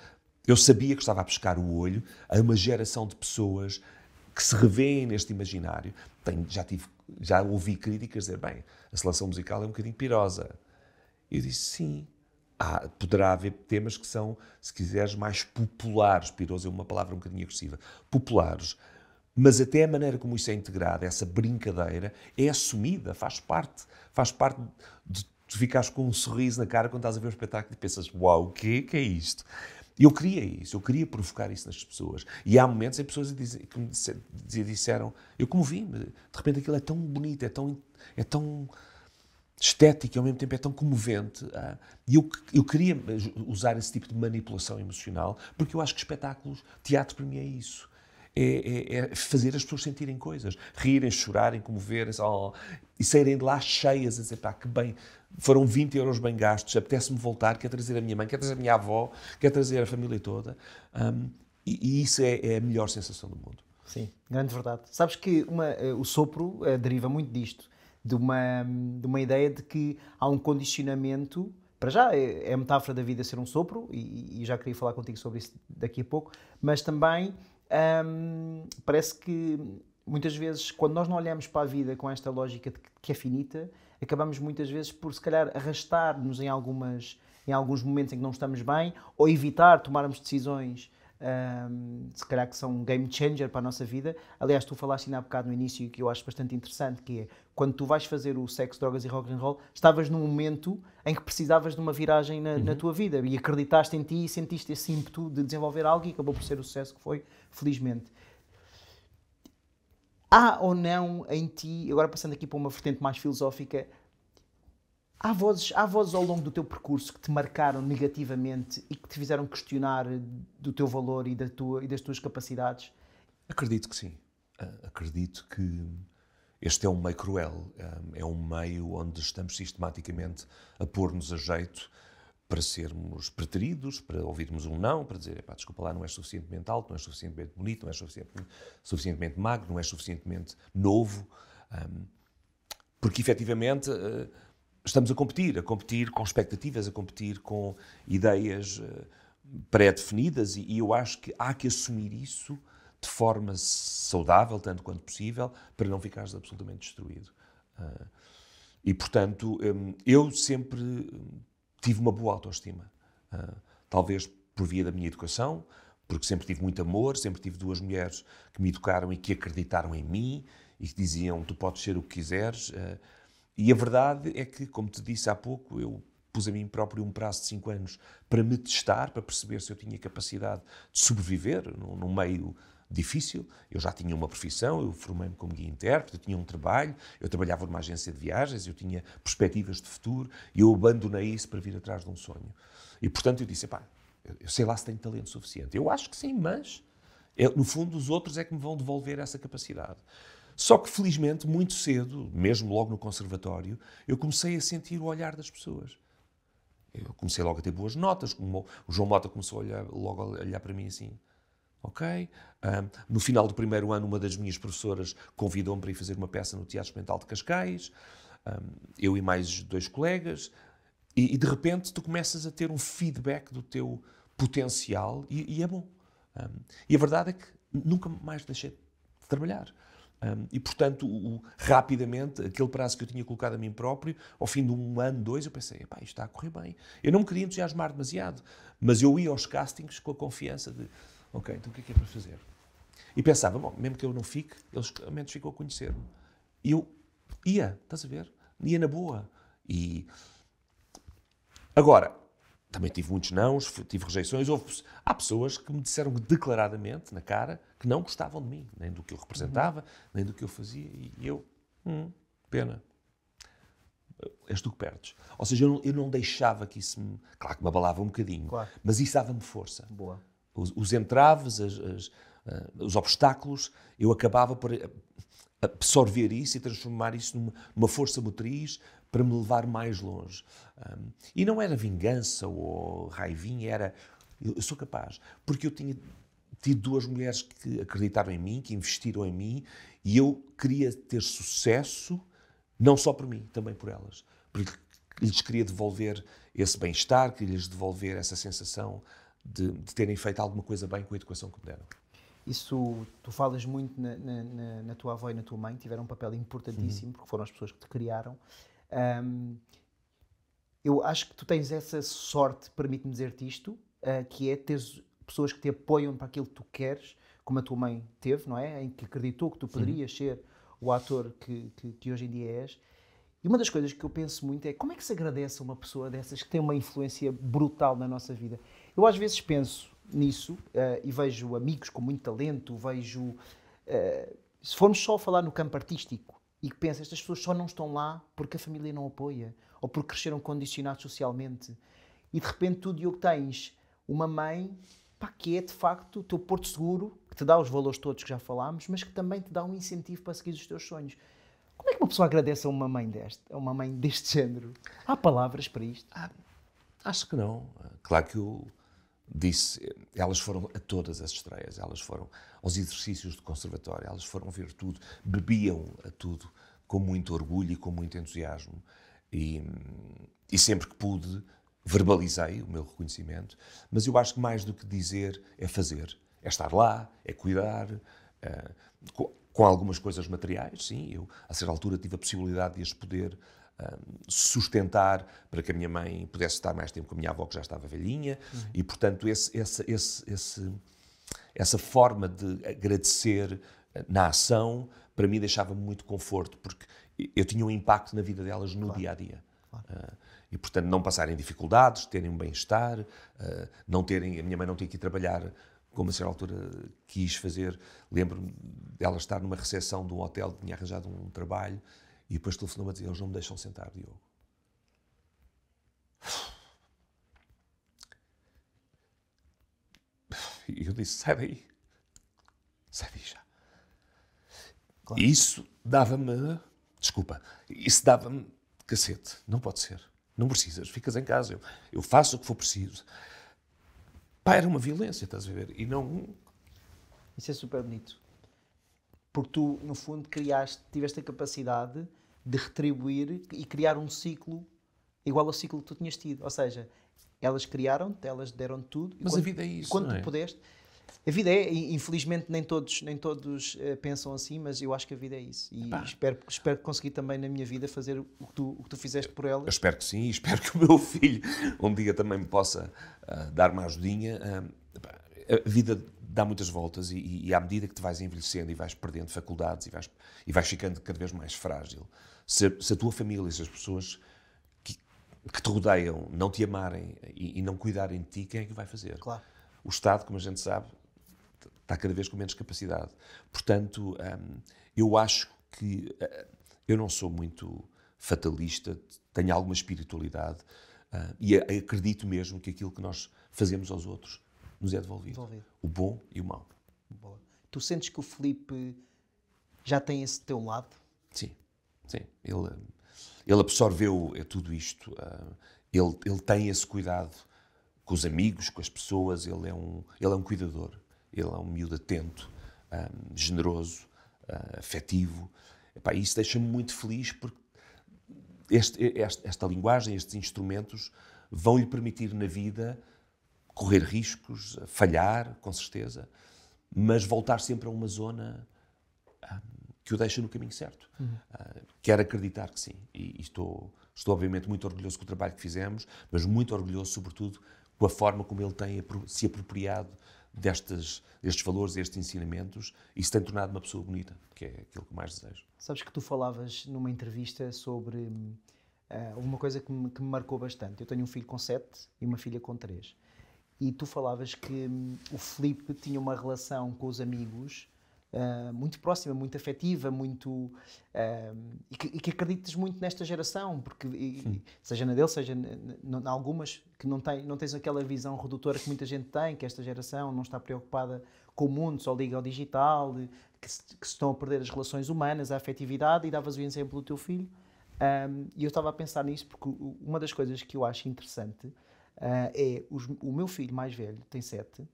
eu sabia que estava a pescar o olho a uma geração de pessoas que se revêem neste imaginário. Tenho, já, tive, já ouvi críticas dizer, bem, a seleção musical é um bocadinho pirosa. Eu disse, sim, Há, poderá haver temas que são, se quiseres, mais populares. Piroso é uma palavra um bocadinho agressiva. Populares. Mas até a maneira como isso é integrado, essa brincadeira, é assumida, faz parte. Faz parte de tu ficares com um sorriso na cara quando estás a ver o espetáculo e pensas: uau, o que é isto? E eu queria isso, eu queria provocar isso nas pessoas. E há momentos em pessoas que me disseram, eu vi me de repente aquilo é tão bonito, é tão, é tão estético e ao mesmo tempo é tão comovente. Ah, e eu, eu queria usar esse tipo de manipulação emocional, porque eu acho que espetáculos, teatro para mim é isso. É, é, é, fazer as pessoas sentirem coisas, rirem, chorarem, comoverem-se oh, e saírem de lá cheias a dizer, pá, que bem, foram 20 euros bem gastos, apetece-me voltar, quer trazer a minha mãe, quer trazer a minha avó, quer trazer a família toda. Um, e, e, isso é, é a melhor sensação do mundo. Sim, grande verdade. Sabes que uma, eh, o sopro eh, deriva muito disto, de uma, de uma ideia de que há um condicionamento. Para já é, é a metáfora da vida ser um sopro, e, e já queria falar contigo sobre isso daqui a pouco, mas também parece que muitas vezes, quando nós não olhamos para a vida com esta lógica de que é finita, acabamos muitas vezes por, se calhar, arrastar-nos em, algumas, em alguns momentos em que não estamos bem ou evitar tomarmos decisões se calhar que são um game changer para a nossa vida. Aliás, tu falaste ainda há bocado no início que eu acho bastante interessante, que é quando tu vais fazer o sexo, drogas e rock and roll, estavas num momento em que precisavas de uma viragem na, uhum. na tua vida e acreditaste em ti e sentiste esse ímpeto de desenvolver algo e acabou por ser o sucesso que foi, felizmente há ou não em ti, agora passando aqui para uma vertente mais filosófica, Há vozes, há vozes ao longo do teu percurso que te marcaram negativamente e que te fizeram questionar do teu valor e, da tua, e das tuas capacidades? Acredito que sim. Ah, acredito que este é um meio cruel. Ah, é um meio onde estamos sistematicamente a pôr-nos a jeito para sermos preteridos, para ouvirmos um não, para dizer, desculpa lá, não é suficientemente alto, não é suficientemente bonito, não é suficientemente, suficientemente magro, não é suficientemente novo. Ah, porque efetivamente estamos a competir, a competir com expectativas, a competir com ideias eh, pré-definidas e, e eu acho que há que assumir isso de forma saudável, tanto quanto possível, para não ficares absolutamente destruído. Eh, e, portanto, hum, eu sempre hum, tive uma boa autoestima. Eh, talvez por via da minha educação, porque sempre tive muito amor, sempre tive duas mulheres que me educaram e que acreditaram em mim e que diziam: tu podes ser o que quiseres. E a verdade é que, como te disse há pouco, eu pus a mim próprio um prazo de 5 anos para me testar, para perceber se eu tinha capacidade de sobreviver num, meio difícil. Eu já tinha uma profissão, eu formei-me como guia intérprete, eu tinha um trabalho, eu trabalhava numa agência de viagens, eu tinha perspectivas de futuro e eu abandonei isso para vir atrás de um sonho. E, portanto, eu disse, pá, eu sei lá se tenho talento suficiente. Eu acho que sim, mas, eu, no fundo, os outros é que me vão devolver essa capacidade. Só que, felizmente, muito cedo, mesmo logo no conservatório, eu comecei a sentir o olhar das pessoas. Eu comecei logo a ter boas notas, como o João Mota começou a olhar, logo a olhar para mim assim. Ok? Um, no final do primeiro ano, uma das minhas professoras convidou-me para ir fazer uma peça no Teatro Experimental de Cascais, um, eu e mais dois colegas, e, e, de repente tu começas a ter um feedback do teu potencial e, e é bom. Um, e a verdade é que nunca mais deixei de trabalhar. Um, e, portanto, o, rapidamente, aquele prazo que eu tinha colocado a mim próprio, ao fim de um ano, dois, eu pensei, isto está a correr bem. Eu não me queria entusiasmar demasiado, mas eu ia aos castings com a confiança de, ok, então o que é que é para fazer? E pensava, bom, mesmo que eu não fique, eles ao menos ficam a conhecer-me. E eu ia, estás a ver? Ia na boa. E... Agora, também tive muitos nãos, tive rejeições. Houve, há pessoas que me disseram declaradamente, na cara, que não gostavam de mim, nem do que eu representava, nem do que eu fazia. E eu, hum, pena. És tu que perdes. Ou seja, eu não, eu não, deixava que isso me. Claro que me abalava um bocadinho, claro. mas isso dava-me força. Boa. Os, os entraves, as, as, uh, os obstáculos, eu acabava por eh, absorver isso e transformar isso numa, numa força motriz, para me levar mais longe. Um, e não era vingança ou raivinha, era eu, sou capaz. Porque eu tinha tido duas mulheres que acreditaram em mim, que investiram em mim, e eu queria ter sucesso não só por mim, também por elas. Porque lhes queria devolver esse bem-estar, queria lhes devolver essa sensação de, de, terem feito alguma coisa bem com a educação que me deram. Isso, tu falas muito na, na, na tua avó e na tua mãe, que tiveram um papel importantíssimo, uhum. porque foram as pessoas que te criaram. Um, eu acho que tu tens essa sorte, permite-me dizer-te isto, uh, que é ter pessoas que te apoiam para aquilo que tu queres, como a tua mãe teve, não é? Em que acreditou que tu poderias Sim. ser o ator que, que, que, hoje em dia és. E uma das coisas que eu penso muito é como é que se agradece a uma pessoa dessas que tem uma influência brutal na nossa vida. Eu às vezes penso nisso uh, e vejo amigos com muito talento, vejo. Uh, se formos só falar no campo artístico, e que pensa estas pessoas só não estão lá porque a família não apoia ou porque cresceram condicionados socialmente. E de repente tu, Diogo, tens uma mãe pá, que é de facto o teu porto seguro, que te dá os valores todos que já falámos, mas que também te dá um incentivo para seguir os teus sonhos. Como é que uma pessoa agradece a uma mãe deste, a uma mãe deste género? Há palavras para isto? Ah, acho que não. Claro que o disse, elas foram a todas as estreias, elas foram aos exercícios de conservatório, elas foram ver tudo, bebiam a tudo com muito orgulho e com muito entusiasmo. E, e sempre que pude, verbalizei o meu reconhecimento, mas eu acho que mais do que dizer é fazer, é estar lá, é cuidar, uh, com, com, algumas coisas materiais, sim, eu a certa altura tive a possibilidade de as poder sustentar para que a minha mãe pudesse estar mais tempo com a minha avó que já estava velhinha uhum. e portanto esse, esse, esse, essa forma de agradecer eh, na ação para mim deixava-me muito conforto porque eu tinha um impacto na vida delas no dia a dia claro. uh, e portanto não passarem dificuldades terem um bem-estar uh, não terem a minha mãe não tinha que ir trabalhar como a certa altura quis fazer lembro-me dela estar numa recepção de um hotel tinha arranjado um trabalho e depois telefonou-me a dizer: Eles não me deixam sentar, Diogo. E eu disse: Sai daí. Sai daí já. Claro. E isso dava-me. Desculpa. Isso dava-me cacete. Não pode ser. Não precisas. Ficas em casa. Eu, eu faço o que for preciso. Pá, era uma violência, estás a ver? E não. Isso é super bonito porque tu, no fundo, criaste, tiveste a capacidade de retribuir e criar um ciclo igual ao ciclo que tu tinhas tido. Ou seja, elas criaram-te, elas deram tudo. Mas quando, a vida é isso. Quando é? tu pudeste. A vida é, infelizmente, nem todos, nem todos uh, pensam assim, mas eu acho que a vida é isso. E espero, espero conseguir também na minha vida fazer o que, tu, o que tu fizeste por ela. Eu espero que sim, e espero que o meu filho um dia também me possa uh, dar uma ajudinha. Uh, a vida dá muitas voltas e, e, à medida que te vais envelhecendo e vais perdendo faculdades e vais, e vais ficando cada vez mais frágil, se, se a tua família, se as pessoas que, que te rodeiam não te amarem e, e, não cuidarem de ti, quem é que vai fazer? Claro. O Estado, como a gente sabe, está cada vez com menos capacidade. Portanto, hum, eu acho que. Eh, eu não sou muito fatalista, tenho alguma espiritualidade uh, e acredito mesmo que aquilo que nós fazemos aos outros nos é devolvido. devolvido. O bom e o mau. Boa. Tu sentes que o Felipe já tem esse teu lado? Sim. Sim, ele, ele absorveu eh, tudo isto. Ah, ele, ele tem esse cuidado com os amigos, com as pessoas. Ele é um, ele é um cuidador. Ele é um miúdo atento, um, ah, generoso, uh, afetivo. Epá, isso deixa-me muito feliz porque este, este, esta linguagem, estes instrumentos vão lhe permitir na vida correr riscos, falhar, com certeza, mas voltar sempre a uma zona que o deixa no caminho certo. Uhum. Uh, quero acreditar que sim. E, e, estou, estou, obviamente, muito orgulhoso com o trabalho que fizemos, mas muito orgulhoso, sobretudo, com a forma como ele tem se apropriado destes, destes valores, destes ensinamentos, e se tem tornado uma pessoa bonita, que é aquilo que mais desejo. Sabes que tu falavas numa entrevista sobre uh, uma coisa que me, que me, marcou bastante. Eu tenho um filho com sete e uma filha com três E tu falavas que um, o Felipe tinha uma relação com os amigos eh, muito próxima, muito afetiva, muito uh, e, que, e, que, acredites muito nesta geração, porque e, seja na dele, seja em algumas que não, tem, não tens aquela visão redutora que muita gente tem, que esta geração não está preocupada com o mundo, só liga ao digital, que se, que se estão a perder as relações humanas, a afetividade, e davas o exemplo do teu filho. Um, e eu estava a pensar nisso porque uma das coisas que eu acho interessante uh, é os, o meu filho mais velho, tem sete,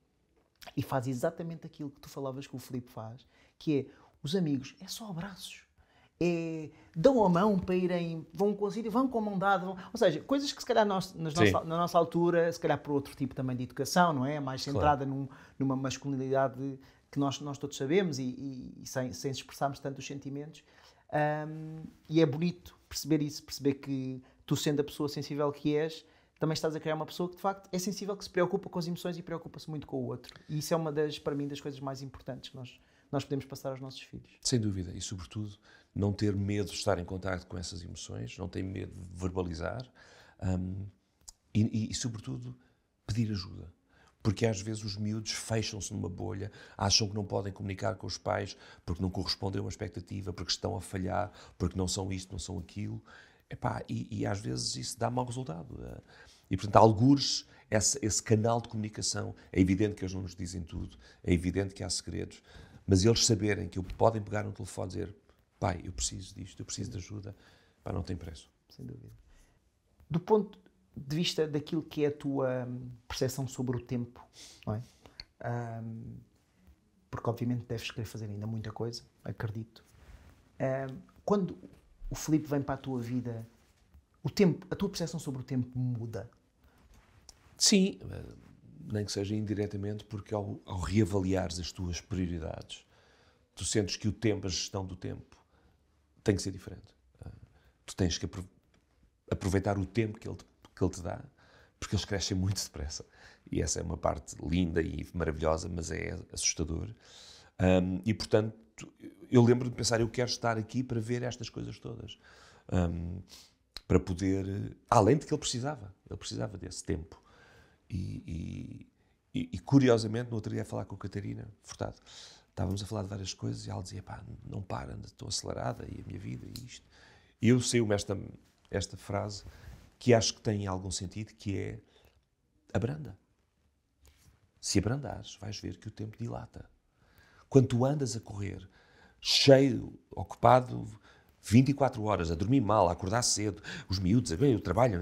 e faz exatamente aquilo que tu falavas que o Felipe faz, que é os amigos, é só abraços. É, dão a mão para irem, vão com e vão com a mão dada. Vão, ou seja, coisas que se calhar nós, nossa, na nossa altura, se calhar por outro tipo também de educação, não é? Mais centrada claro. num, numa masculinidade que nós, nós todos sabemos e, e, e sem, sem expressarmos tanto os sentimentos. Um, e é bonito perceber isso, perceber que tu, sendo a pessoa sensível que és, também estás a criar uma pessoa que de facto é sensível, que se preocupa com as emoções e preocupa-se muito com o outro. E isso é uma das, para mim, das coisas mais importantes que nós, nós podemos passar aos nossos filhos. Sem dúvida, e sobretudo não ter medo de estar em contato com essas emoções, não ter medo de verbalizar um, e, e, e, sobretudo, pedir ajuda. Porque às vezes os miúdos fecham-se numa bolha, acham que não podem comunicar com os pais porque não correspondem a uma expectativa, porque estão a falhar, porque não são isto, não são aquilo. Epá, e, e às vezes isso dá mau resultado. E, portanto, algures esse, esse canal de comunicação. É evidente que eles não nos dizem tudo, é evidente que há segredos, mas eles saberem que podem pegar um telefone e dizer: pai, eu preciso disto, eu preciso de ajuda, pá, não tem preço. Sem dúvida. Do ponto de vista daquilo que é a tua hum, percepção sobre o tempo, não é? Um, porque, obviamente, deves querer fazer ainda muita coisa, acredito. Um, quando o Felipe vem para a tua vida, o tempo, a tua percepção sobre o tempo muda? Sim, eh, nem que seja indiretamente, porque ao, ao reavaliares as tuas prioridades, tu sentes que o tempo, a gestão do tempo, tem que ser diferente. Eh, tu tens que aproveitar o tempo que ele te, que ele te dá, porque eles crescem muito depressa. E essa é uma parte linda e maravilhosa, mas é assustador. Um, e portanto, eu lembro de pensar: eu quero estar aqui para ver estas coisas todas. Um, para poder. Além de que ele precisava, ele precisava desse tempo. E, e, e curiosamente, no outro dia, a falar com a Catarina Furtado, estávamos a falar de várias coisas e ela dizia: pá, não para, estou acelerada e a minha vida e isto. E eu sei me esta, esta frase que acho que tem algum sentido, que é abranda. Se abrandares, vais ver que o tempo dilata. Quando tu andas a correr, cheio, ocupado, 24 horas a dormir mal, a acordar cedo, os miúdos, a ver, o trabalho,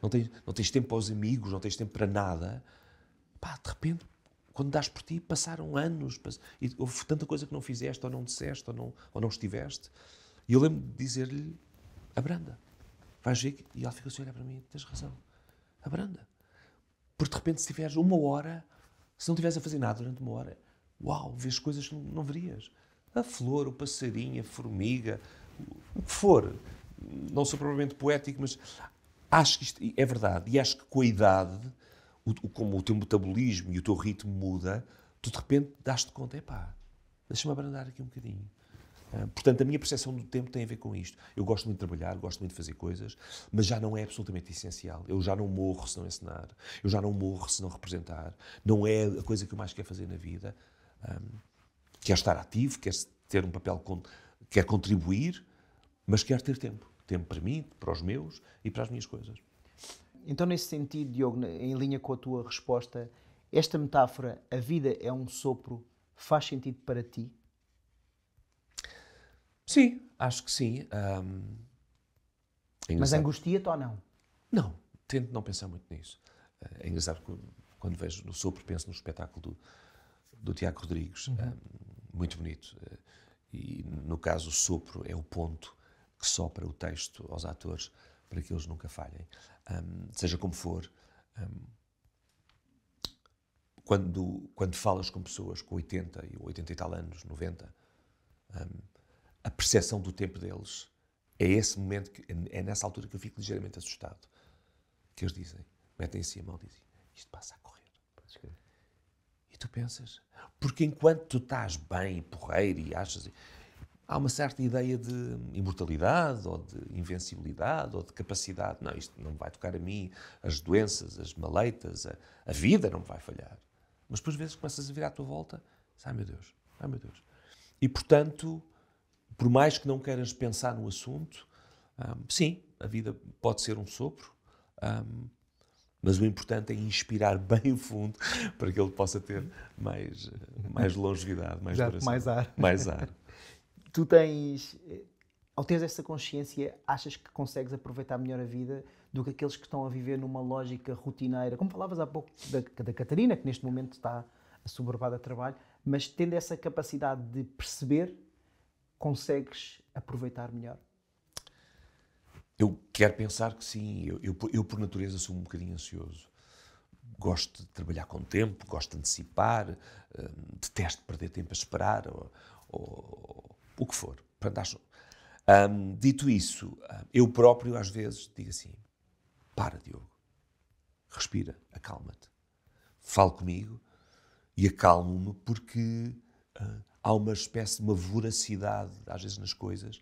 não tens, não tens tempo para os amigos, não tens tempo para nada. Pá, de repente, quando das por ti, passaram anos, pass... e houve tanta coisa que não fizeste, ou não disseste, ou não, ou não estiveste. E eu lembro de dizer-lhe, abranda, vais ver, que... e ela fica assim, olha para mim, tens razão, abranda. Porque de repente, se tiveres uma hora, se não estiveres a fazer nada durante uma hora, uau, vês coisas que não, não verias a flor, o passarinho, a formiga, o que for. Não sou propriamente poético, mas acho que isto é verdade. E acho que com a idade, o, como o teu metabolismo e o teu ritmo muda, tu de repente dás-te conta, epá, deixa-me abrandar aqui um bocadinho. Ah, portanto, a minha percepção do tempo tem a ver com isto. Eu gosto muito de trabalhar, gosto muito de fazer coisas, mas já não é absolutamente essencial. Eu já não morro se não ensinar, eu já não morro se não representar. Não é a coisa que eu mais quero fazer na vida. Um, ah, quer estar ativo, quer ter um papel, quer contribuir, mas quer ter tempo. Tempo para mim, para os meus e para as minhas coisas. Então, nesse sentido, Diogo, em linha com a tua resposta, esta metáfora, a vida é um sopro, faz sentido para ti? Sim, acho que sim. Um, é Mas angustia-te ou não? Não, tento não pensar muito nisso. Ah, é engraçado quando vejo no sopro, penso no espetáculo do, do Tiago Rodrigues. Uhum. Um, muito bonito. Eh, e no caso, o sopro é o ponto que sopra o texto aos atores para que eles nunca falhem. Um, seja como for, um, quando, quando falas com pessoas com 80 e 80 e tal anos, 90, um, a percepção do tempo deles é esse momento, que, é nessa altura que eu fico ligeiramente assustado. Que eles dizem, metem-se a mão e dizem: Isto passa a correr tu pensas. Porque enquanto tu estás bem, porreiro e achas. Há uma certa ideia de imortalidade ou de invencibilidade ou de capacidade. Não, isto não vai tocar a mim, as doenças, as maleitas, a, a vida não vai falhar. Mas depois, vezes, começas a vir à tua volta, ai meu Deus, ai meu Deus. E portanto, por mais que não queiras pensar no assunto, hum, sim, a vida pode ser um sopro, hum, mas o importante é inspirar bem fundo para que ele possa ter mais, mais longevidade, mais duração. Mais ar. Mais ar. tu tens, eh, ao teres essa consciência, achas que consegues aproveitar melhor a vida do que aqueles que estão a viver numa lógica rotineira, como falavas há pouco da, da Catarina, que neste momento está assoberbada a trabalho, mas tendo essa capacidade de perceber, consegues aproveitar melhor? Quero pensar que sim. Eu, eu, eu, por natureza, sou um bocadinho ansioso. Gosto de trabalhar com tempo, gosto de antecipar, hum, detesto perder tempo a esperar, ou, ou o que for. Portanto, hum, dito isso, hum, eu próprio, às vezes, digo assim: para, Diogo, respira, acalma-te. Fale comigo e acalmo-me, porque hum, há uma espécie de uma voracidade, às vezes, nas coisas.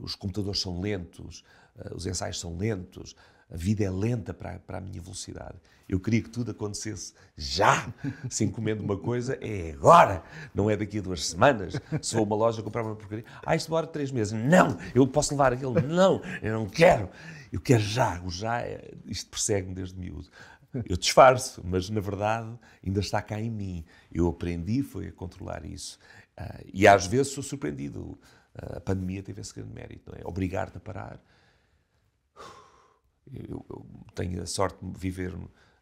Os computadores são lentos, eh, os ensaios são lentos, a vida é lenta para, para a minha velocidade. Eu queria que tudo acontecesse já. Se encomendo uma coisa, é agora. Não é daqui a duas semanas. Se vou a uma loja comprar uma porcaria, ah, isto demora três meses. Não, eu posso levar aquilo. Não, eu não quero. Eu quero já. O já, é... isto persegue-me desde miúdo. Eu disfarço, mas na verdade ainda está cá em mim. Eu aprendi foi a controlar isso. Uh, e às vezes sou surpreendido. Uh, a pandemia teve esse grande mérito, não é? Obrigar-te a parar eu, eu tenho a sorte de viver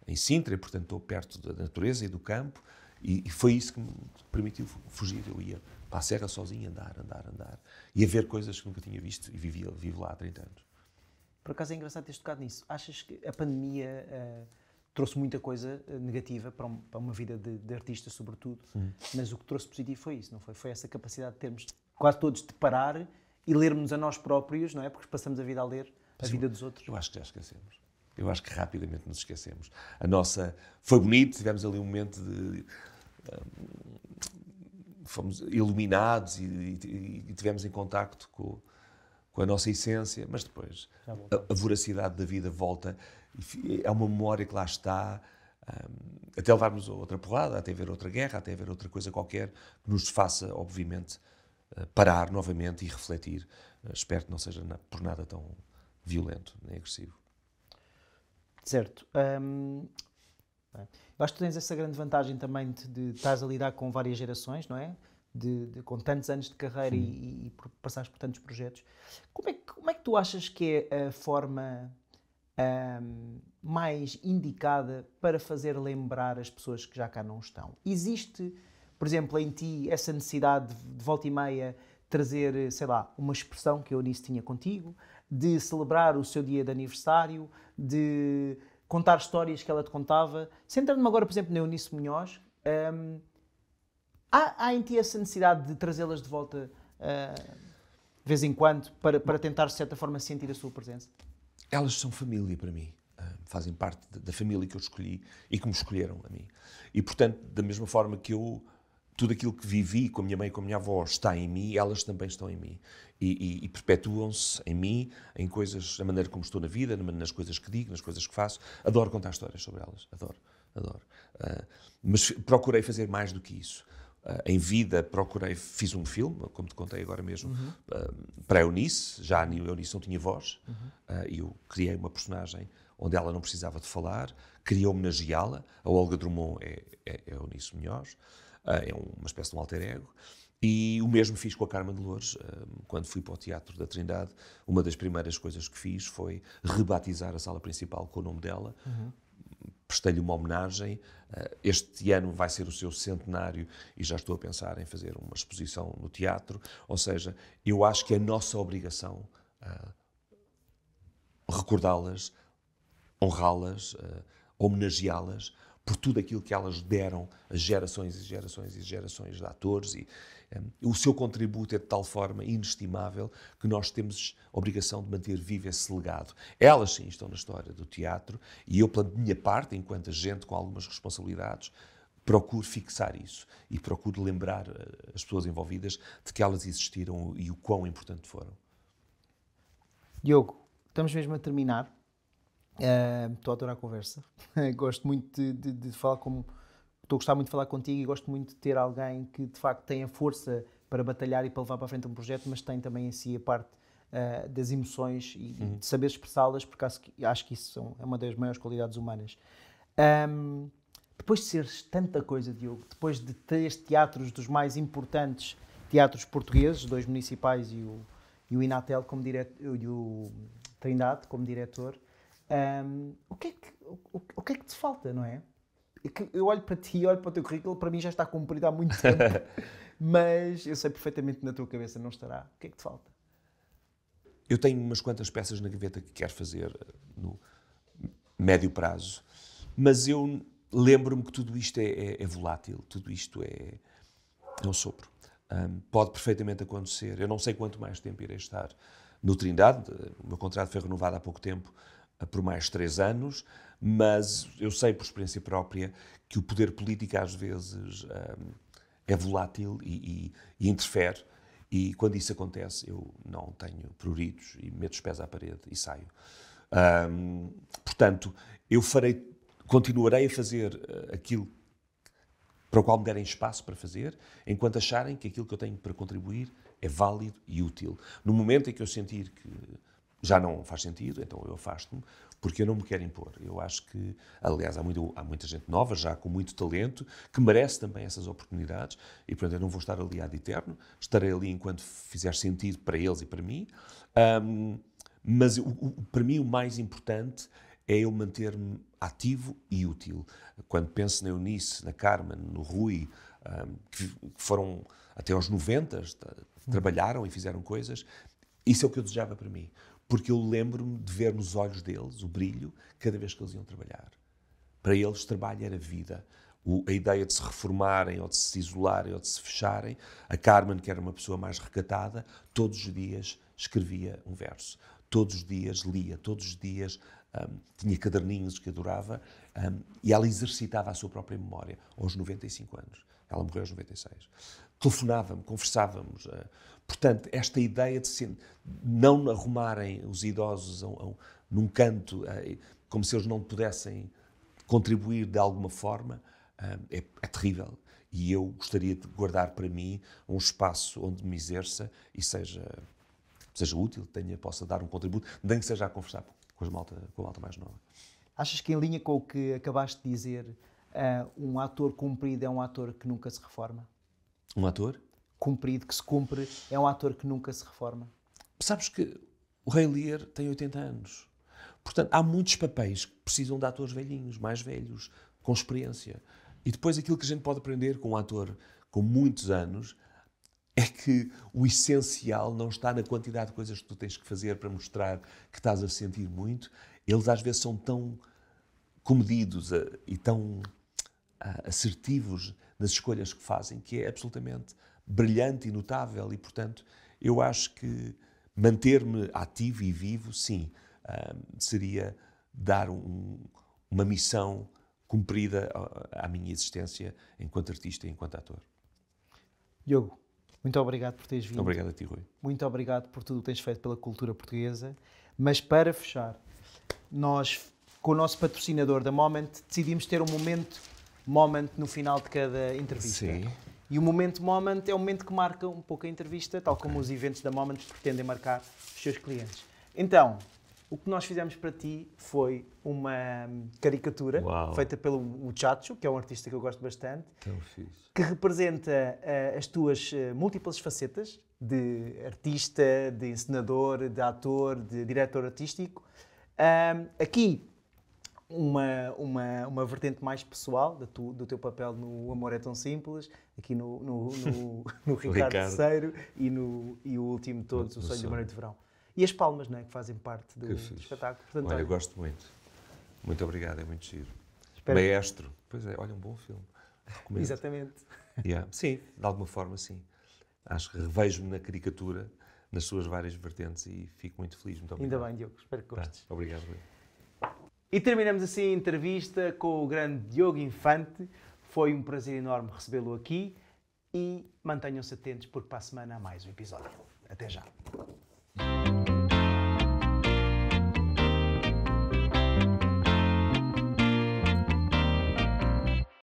em Sintra, e, portanto estou perto da natureza e do campo, e, e, foi isso que me permitiu fugir. Eu ia para a serra sozinho, andar, andar, andar, e a ver coisas que nunca tinha visto, e vivia, vivo lá há 30 anos. Por acaso é engraçado teres tocado nisso. Achas que a pandemia uh, trouxe muita coisa eh, negativa para, um, para uma vida de, de artista, sobretudo, hum. mas o que trouxe positivo foi isso, não foi? Foi essa capacidade de termos quase todos de parar e lermos a nós próprios, não é? Porque passamos a vida a ler a vida dos outros? Eu acho que já esquecemos. Eu acho que rapidamente nos esquecemos. A nossa. Foi bonito, tivemos ali um momento de. fomos iluminados e, e, e tivemos em contacto com, com a nossa essência, mas depois tá a, a, voracidade da vida volta. É uma memória que lá está, um, até levarmos outra porrada, até haver outra guerra, até haver outra coisa qualquer que nos faça, obviamente, eh, parar novamente e refletir. Eh, espero que não seja por nada tão violento nem é agressivo. Certo. Hum, eu acho que tens essa grande vantagem também de, de estás a lidar com várias gerações, não é? De, de, com tantos anos de carreira e, e, por, passares por tantos projetos. Como é, que, como é que tu achas que é a forma hum, mais indicada para fazer lembrar as pessoas que já cá não estão? Existe, por exemplo, em ti essa necessidade de, de volta e meia trazer, sei lá, uma expressão que eu nisso tinha contigo, de celebrar o seu dia de aniversário, de contar histórias que ela te contava. Centrando-me agora, por exemplo, na Eunice Munhoz, hum, há, há em ti essa necessidade de trazê-las de volta uh, de vez em quando para, para tentar, de certa forma, sentir a sua presença? Elas são família para mim. Uh, fazem parte da família que eu escolhi e que me escolheram a mim. E, portanto, da mesma forma que eu tudo aquilo que vivi com a minha mãe e com a minha avó está em mim, elas também estão em mim. E, e, e perpetuam-se em mim, em coisas, na maneira como estou na vida, nas coisas que digo, nas coisas que faço. Adoro contar histórias sobre elas, adoro, adoro. Uh, mas procurei fazer mais do que isso. Uh, em vida procurei, fiz um filme, como te contei agora mesmo, uhum. uh, para a Eunice, já a Eunice não tinha voz, uhum. e eu criei uma personagem onde ela não precisava de falar, queria homenageá-la, a Olga Drummond é, é, é a Eunice Munhoz, ah, é uma espécie de um alter ego. E o mesmo fiz com a Carmen de Lourdes. Ah, quando fui para o Teatro da Trindade, uma das primeiras coisas que fiz foi rebatizar a sala principal com o nome dela. Uhum. Prestei-lhe uma homenagem. Ah, este ano vai ser o seu centenário e já estou a pensar em fazer uma exposição no teatro. Ou seja, eu acho que é nossa obrigação recordá-las, honrá-las, homenageá-las, por tudo aquilo que elas deram a gerações e gerações e gerações de atores e um, ehm, o seu contributo é de tal forma inestimável que nós temos obrigação de manter vivo esse legado. Elas sim estão na história do teatro e eu pela minha parte, enquanto agente com algumas responsabilidades, procuro fixar isso e procuro lembrar eh, as pessoas envolvidas de que elas existiram e o quão importante foram. Diogo, estamos mesmo a terminar. Uh, estou a adorar a conversa. gosto muito de, de, de falar como. Estou a gostar muito de falar contigo e gosto muito de ter alguém que de facto tem a força para batalhar e para levar para a frente um projeto, mas tem também em assim, si a parte uh, das emoções e uhum. de saber expressá-las, porque acho que, acho que isso são, é uma das maiores qualidades humanas. Um, depois de seres tanta coisa, Diogo, depois de três teatros dos mais importantes teatros portugueses, dois municipais e o, e o Inatel como diretor, e o Trindade como diretor, um, o, que é que, o, o, que é que te falta, não é? é eu olho para ti, olho para o teu currículo, para mim já está cumprido há muito tempo, mas eu sei perfeitamente na tua cabeça não estará. O que é que te falta? Eu tenho umas quantas peças na gaveta que quero fazer eh, no médio prazo, mas eu lembro-me que tudo isto é, é, é, volátil, tudo isto é, é um sopro. Um, pode perfeitamente acontecer. Eu não sei quanto mais tempo irei estar no Trindade, eh, o meu contrato foi renovado há pouco tempo, por mais três anos, mas eu sei por experiência própria que o poder político às vezes um, é volátil e, e, e, interfere. E quando isso acontece, eu não tenho pruridos e meto os pés à parede e saio. Um, portanto, eu farei, continuarei a fazer eh, aquilo para o qual me derem espaço para fazer, enquanto acharem que aquilo que eu tenho para contribuir é válido e útil. No momento em que eu sentir que já não faz sentido, então eu afasto-me, porque eu não me quero impor. Eu acho que, aliás, há, muito, há muita gente nova, já com muito talento, que merece também essas oportunidades, e portanto eu não vou estar ali ad eterno, estarei ali enquanto fizer sentido para eles e para mim. Um, mas o, o, para mim o mais importante é eu manter-me ativo e útil. Quando penso na Eunice, na Carmen, no Rui, um, que, que foram até aos 90, trabalharam e fizeram coisas, isso é o que eu desejava para mim porque eu lembro-me de ver nos olhos deles o brilho cada vez que eles iam trabalhar. Para eles, trabalho era vida. O, a ideia de se reformarem, ou de se isolarem, ou de se fecharem. A Carmen, que era uma pessoa mais recatada, todos os dias escrevia um verso. Todos os dias lia, todos os dias um, tinha caderninhos que adorava um, e ela exercitava a sua própria memória aos 95 anos. Ela morreu aos 96 telefonávamos, conversávamos. Eh, portanto, esta ideia de se, não arrumarem os idosos a, a, num canto, a, eh, como se eles não pudessem contribuir de alguma forma, eh, é, é terrível. E eu gostaria de guardar para mim um espaço onde me exerça e seja, seja útil, tenha, possa dar um contributo, nem que seja a conversar com, as malta, com a malta mais nova. Achas que, em linha com o que acabaste de dizer, um ator cumprido é um ator que nunca se reforma? Um ator? Cumprido, que se cumpre, é um ator que nunca se reforma. Sabes que o Rei Lear tem 80 anos. Portanto, há muitos papéis que precisam de atores velhinhos, mais velhos, com experiência. E depois aquilo que a gente pode aprender com um ator com muitos anos é que o essencial não está na quantidade de coisas que tu tens que fazer para mostrar que estás a sentir muito. Eles às vezes são tão comedidos eh, e tão ah, assertivos nas escolhas que fazem, que é absolutamente brilhante e notável. E, portanto, eu acho que manter-me ativo e vivo, sim, uh, seria dar um, uma missão cumprida ah, à minha existência enquanto artista e enquanto ator. Diogo, muito obrigado por teres vindo. Obrigado a ti, Rui. Muito obrigado por tudo o que tens feito pela cultura portuguesa. Mas para fechar, nós, com o nosso patrocinador da Moment, decidimos ter um momento moment no final de cada entrevista. Sim. E o momento moment é o momento que marca um pouco a entrevista, tal okay. como os eventos da Moment pretendem marcar os seus clientes. Então, o que nós fizemos para ti foi uma caricatura Uau. feita pelo Chacho, que é um artista que eu gosto bastante, que representa uh, as tuas uh, múltiplas facetas de artista, de encenador, de ator, de diretor artístico. Um, aqui uma, uma, uma vertente mais pessoal do, tu, do teu papel no Amor é Tão Simples, aqui no, no, no, no Ricardo, Ricardo III e, no, e o último de todos, no, O Sonho de uma de Verão. E as palmas, não é? Que fazem parte do, do espetáculo. Portanto, olha, olha, eu gosto muito. Muito obrigado, é muito giro. Espero Maestro. Que... Pois é, olha, um bom filme. Recomendo. Exatamente. Yeah. Sim, de alguma forma, sim. Acho que revejo-me na caricatura, nas suas várias vertentes e fico muito feliz. Muito obrigado. Ainda bem, Diogo. Espero que tá. gostes. Tá. Obrigado, Rui. E terminamos assim a entrevista com o grande Diogo Infante. Foi um prazer enorme recebê-lo aqui e mantenham-se atentos porque para a semana há mais um episódio. Até já!